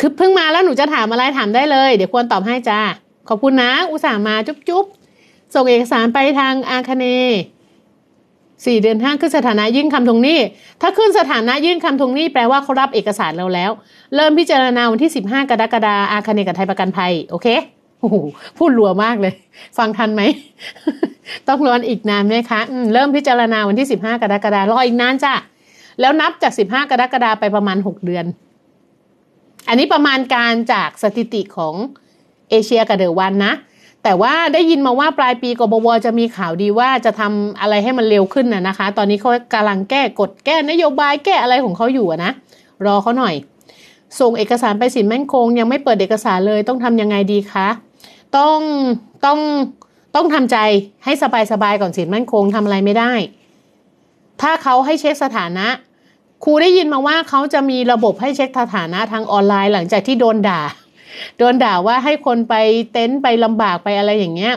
คือเพิ่งมาแล้วหนูจะถามอะไรถามได้เลย เดี๋ยวควรตอบให้จ้า ขอบคุณนะ อุตส่าห์มาจุ๊บจุบส่งเอกสารไปทางอาคเนสี่เดือนห้าขึ้นสถานะยื่นคำทวงหนี้ ถ้าขึ้นสถานะยื่นคำทวงหนี้แปลว่าเขารับเอกสารเราแล้ว เริ่มพิจารณาวันที่สิบห้ากรกฎาคมอาคเนกับไทยประกันภัย โอเคโอ้โหพูดรัวมากเลย ฟังทันไหมต้องรอนอีกนานไหมคะเริ่มพิจารณาวันที่สิบห้ากรกฎาคมรออีกนานจ้ะแล้วนับจากสิบห้ากรกฎาคมไปประมาณหกเดือนอันนี้ประมาณการจากสถิติของเอเชียกับเดอวันนะแต่ว่าได้ยินมาว่าปลายปีกบว จะมีข่าวดีว่าจะทำอะไรให้มันเร็วขึ้นนะนะคะ ตอนนี้เขากำลังแก้กฎแก้นโยบายแก้อะไรของเขาอยู่นะรอเขาหน่อย ส่งเอกสารไปสินแม่นคงยังไม่เปิดเอกสารเลย ต้องทํำยังไงดีคะ ต้องต้องต้องทำใจให้สบายๆก่อนสินแม่นคงทำอะไรไม่ได้ ถ้าเขาให้เช็คสถานะครูได้ยินมาว่าเขาจะมีระบบให้เช็คสถานะทางออนไลน์หลังจากที่โดนด่า โดนด่าว่าให้คนไปเต็นท์ไปลำบากไปอะไรอย่างเงี้ย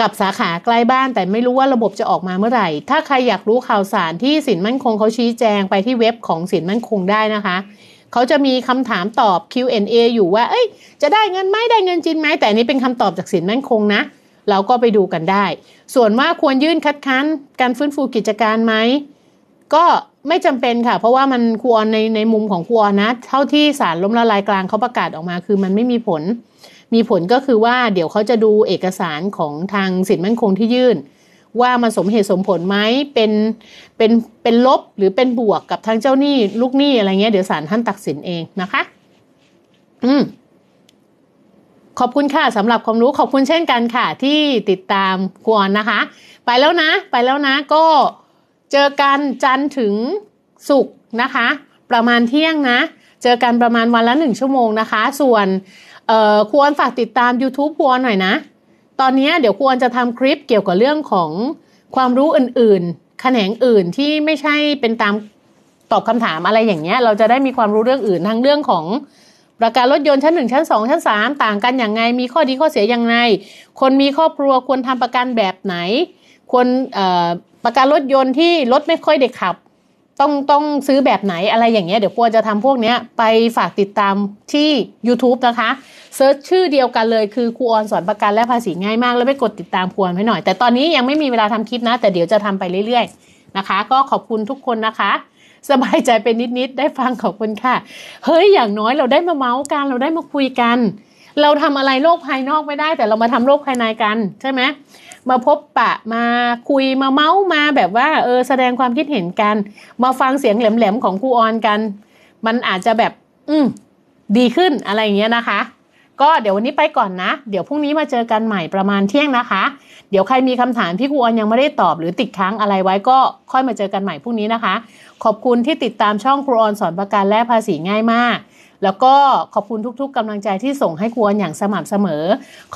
กับสาขาใกล้บ้านแต่ไม่รู้ว่าระบบจะออกมาเมื่อไหร่ ถ้าใครอยากรู้ข่าวสารที่สินมั่นคงเขาชี้แจงไปที่เว็บของสินมั่นคงได้นะคะเขาจะมีคำถามตอบ Q&A อยู่ว่า เอ้ยจะได้เงินไหมได้เงินจริงไหมแต่นี้เป็นคำตอบจากสินมั่นคงนะเราก็ไปดูกันได้ ส่วนว่าควรยื่นคัดค้านการฟื้นฟูกิจการไหมก็ไม่จำเป็นค่ะ เพราะว่ามันควรในในมุมของครัวนะ เท่าที่สารล้มละลายกลางเขาประกาศออกมา คือมันไม่มีผล มีผลก็คือว่าเดี๋ยวเขาจะดูเอกสารของทางสินมั่นคงที่ยื่น ว่ามันสมเหตุสมผลไหมเป็นเป็นเป็นลบหรือเป็นบวกกับทางเจ้าหนี้ลูกหนี้อะไรเงี้ยเดี๋ยวสารท่านตัดสินเองนะคะ อืม ขอบคุณค่ะสำหรับความรู้ขอบคุณเช่นกันค่ะที่ติดตามควนนะคะ ไปแล้วนะไปแล้วนะก็เจอกันจันถึงสุกนะคะประมาณเที่ยงนะ เจอกันประมาณวันละหนึ่งชั่วโมงนะคะ ส่วนควรฝากติดตาม YouTube ควรหน่อยนะ ตอนนี้เดี๋ยวควรจะทำคลิปเกี่ยวกับเรื่องของความรู้อื่นๆแขนงอื่นที่ไม่ใช่เป็นตามตอบคำถามอะไรอย่างเงี้ยเราจะได้มีความรู้เรื่องอื่น ทั้งเรื่องของประกันรถยนต์ชั้น 1 ชั้น 2 ชั้น 3 ต่างกันอย่างไงมีข้อดีข้อเสียอย่างไรคนมีครอบครัวควรทำประกันแบบไหนควรประกันรถยนต์ที่รถไม่ค่อยได้ขับ ต้องต้องซื้อแบบไหนอะไรอย่างเงี้ยเดี๋ยวปัวจะทำพวกเนี้ยไปฝากติดตามที่ YouTube นะคะเซิร์ชชื่อเดียวกันเลยคือครูออนสอนประกันและภาษีง่ายมากแล้วไปกดติดตามครูออนไว้หน่อย แต่ตอนนี้ยังไม่มีเวลาทำคลิปนะ แต่เดี๋ยวจะทำไปเรื่อยๆ นะคะ ก็ขอบคุณทุกคนนะคะ สบายใจไปนิดๆ ได้ฟังขอบคุณค่ะ เฮ้ยอย่างน้อยเราได้มาเมาส์กันเราได้มาคุยกัน เราทำอะไรโลกภายนอกไม่ได้ แต่เรามาทำโลกภายในกันใช่ไหมมาพบปะมาคุยมาเมาส์มาแบบว่าเออแสดงความคิดเห็นกัน มาฟังเสียงแหลมๆของครูออนกัน มันอาจจะแบบ อืมดีขึ้นอะไรอย่างเงี้ยนะคะ ก็เดี๋ยววันนี้ไปก่อนนะเดี๋ยวพรุ่งนี้มาเจอกันใหม่ประมาณเที่ยงนะคะ เดี๋ยวใครมีคำถามที่ครูออนยังไม่ได้ตอบ หรือติดค้างอะไรไว้ก็ ค่อยมาเจอกันใหม่พรุ่งนี้นะคะ ขอบคุณที่ติดตามช่องครูออนสอนประกันและภาษีง่ายมาก แล้วก็ขอบคุณทุกๆกำลังใจที่ส่งให้ครูออนอย่างสม่ำเสมอ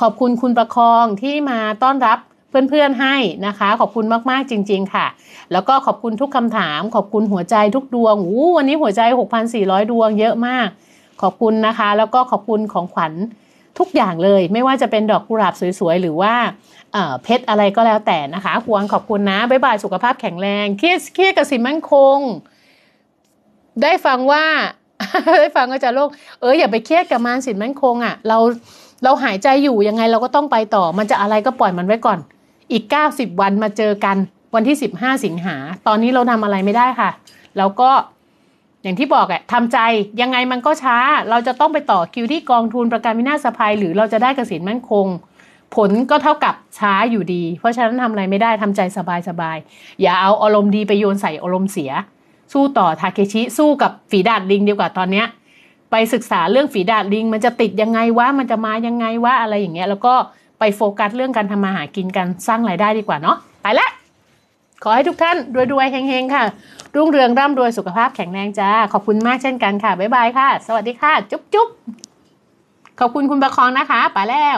ขอบคุณคุณประคองที่มาต้อนรับเพื่อนๆให้นะคะ ขอบคุณมากๆจริง ๆ ค่ะ แล้วก็ขอบคุณทุกคำถาม ขอบคุณหัวใจทุกดวงอู้วันนี้หัวใจ6,400 ดวงเยอะมาก ขอบคุณนะคะ แล้วก็ขอบคุณของขวัญทุกอย่างเลย ไม่ว่าจะเป็นดอกกุหลาบสวยๆ หรือว่าเพชรอะไรก็แล้วแต่นะคะหวงขอบคุณนะบ๊ายบายสุขภาพแข็งแรงเครียดเครียดกับสินมั่นคง ได้ฟังว่าได้ฟังอาจารย์โลกเอออย่าไปเครียดกับมันสินมั่นคงอะ่ะเราเราหายใจอยู่ยังไงเราก็ต้องไปต่อ มันจะอะไรก็ปล่อยมันไว้ก่อนอีก 90 วันมาเจอกันวันที่ 15 สิงหา ตอนนี้เราทำอะไรไม่ได้ค่ะ แล้วก็อย่างที่บอกอะทำใจยังไงมันก็ช้า เราจะต้องไปต่อคิวที่กองทุนประกันวินาศภัยหรือเราจะได้กสินมั่นคง ผลก็เท่ากับช้าอยู่ดี เพราะฉะนั้นทำอะไรไม่ได้ทำใจสบายๆ อย่าเอาอารมณ์ดีไปโยนใส่อารมณ์เสีย สู้ต่อ ทาเคชิสู้กับฝีดาดลิงดีกว่าตอนเนี้ย ไปศึกษาเรื่องฝีดาดลิงมันจะติดยังไงวะมันจะมายังไงวะอะไรอย่างเงี้ย แล้วก็ไปโฟกัสเรื่องการทำมาหากินกันสร้างรายได้ดีกว่าเนาะไปละขอให้ทุกท่านรวยๆเฮงๆ ค่ะ รุ่งเรืองร่ำรวยสุขภาพแข็งแรงจ้า ขอบคุณมากเช่นกันค่ะ บ๊ายบายค่ะ สวัสดีค่ะ จุ๊บจุ๊บขอบคุณคุณประคองนะคะไปแล้ว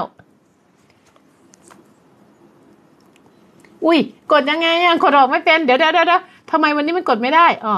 อุ้ยกดยังไงอ่ะกดออกไม่เป็น เดี๋ยวเดี๋ยวเดี๋ยวทำไมวันนี้มันกดไม่ได้อ๋อ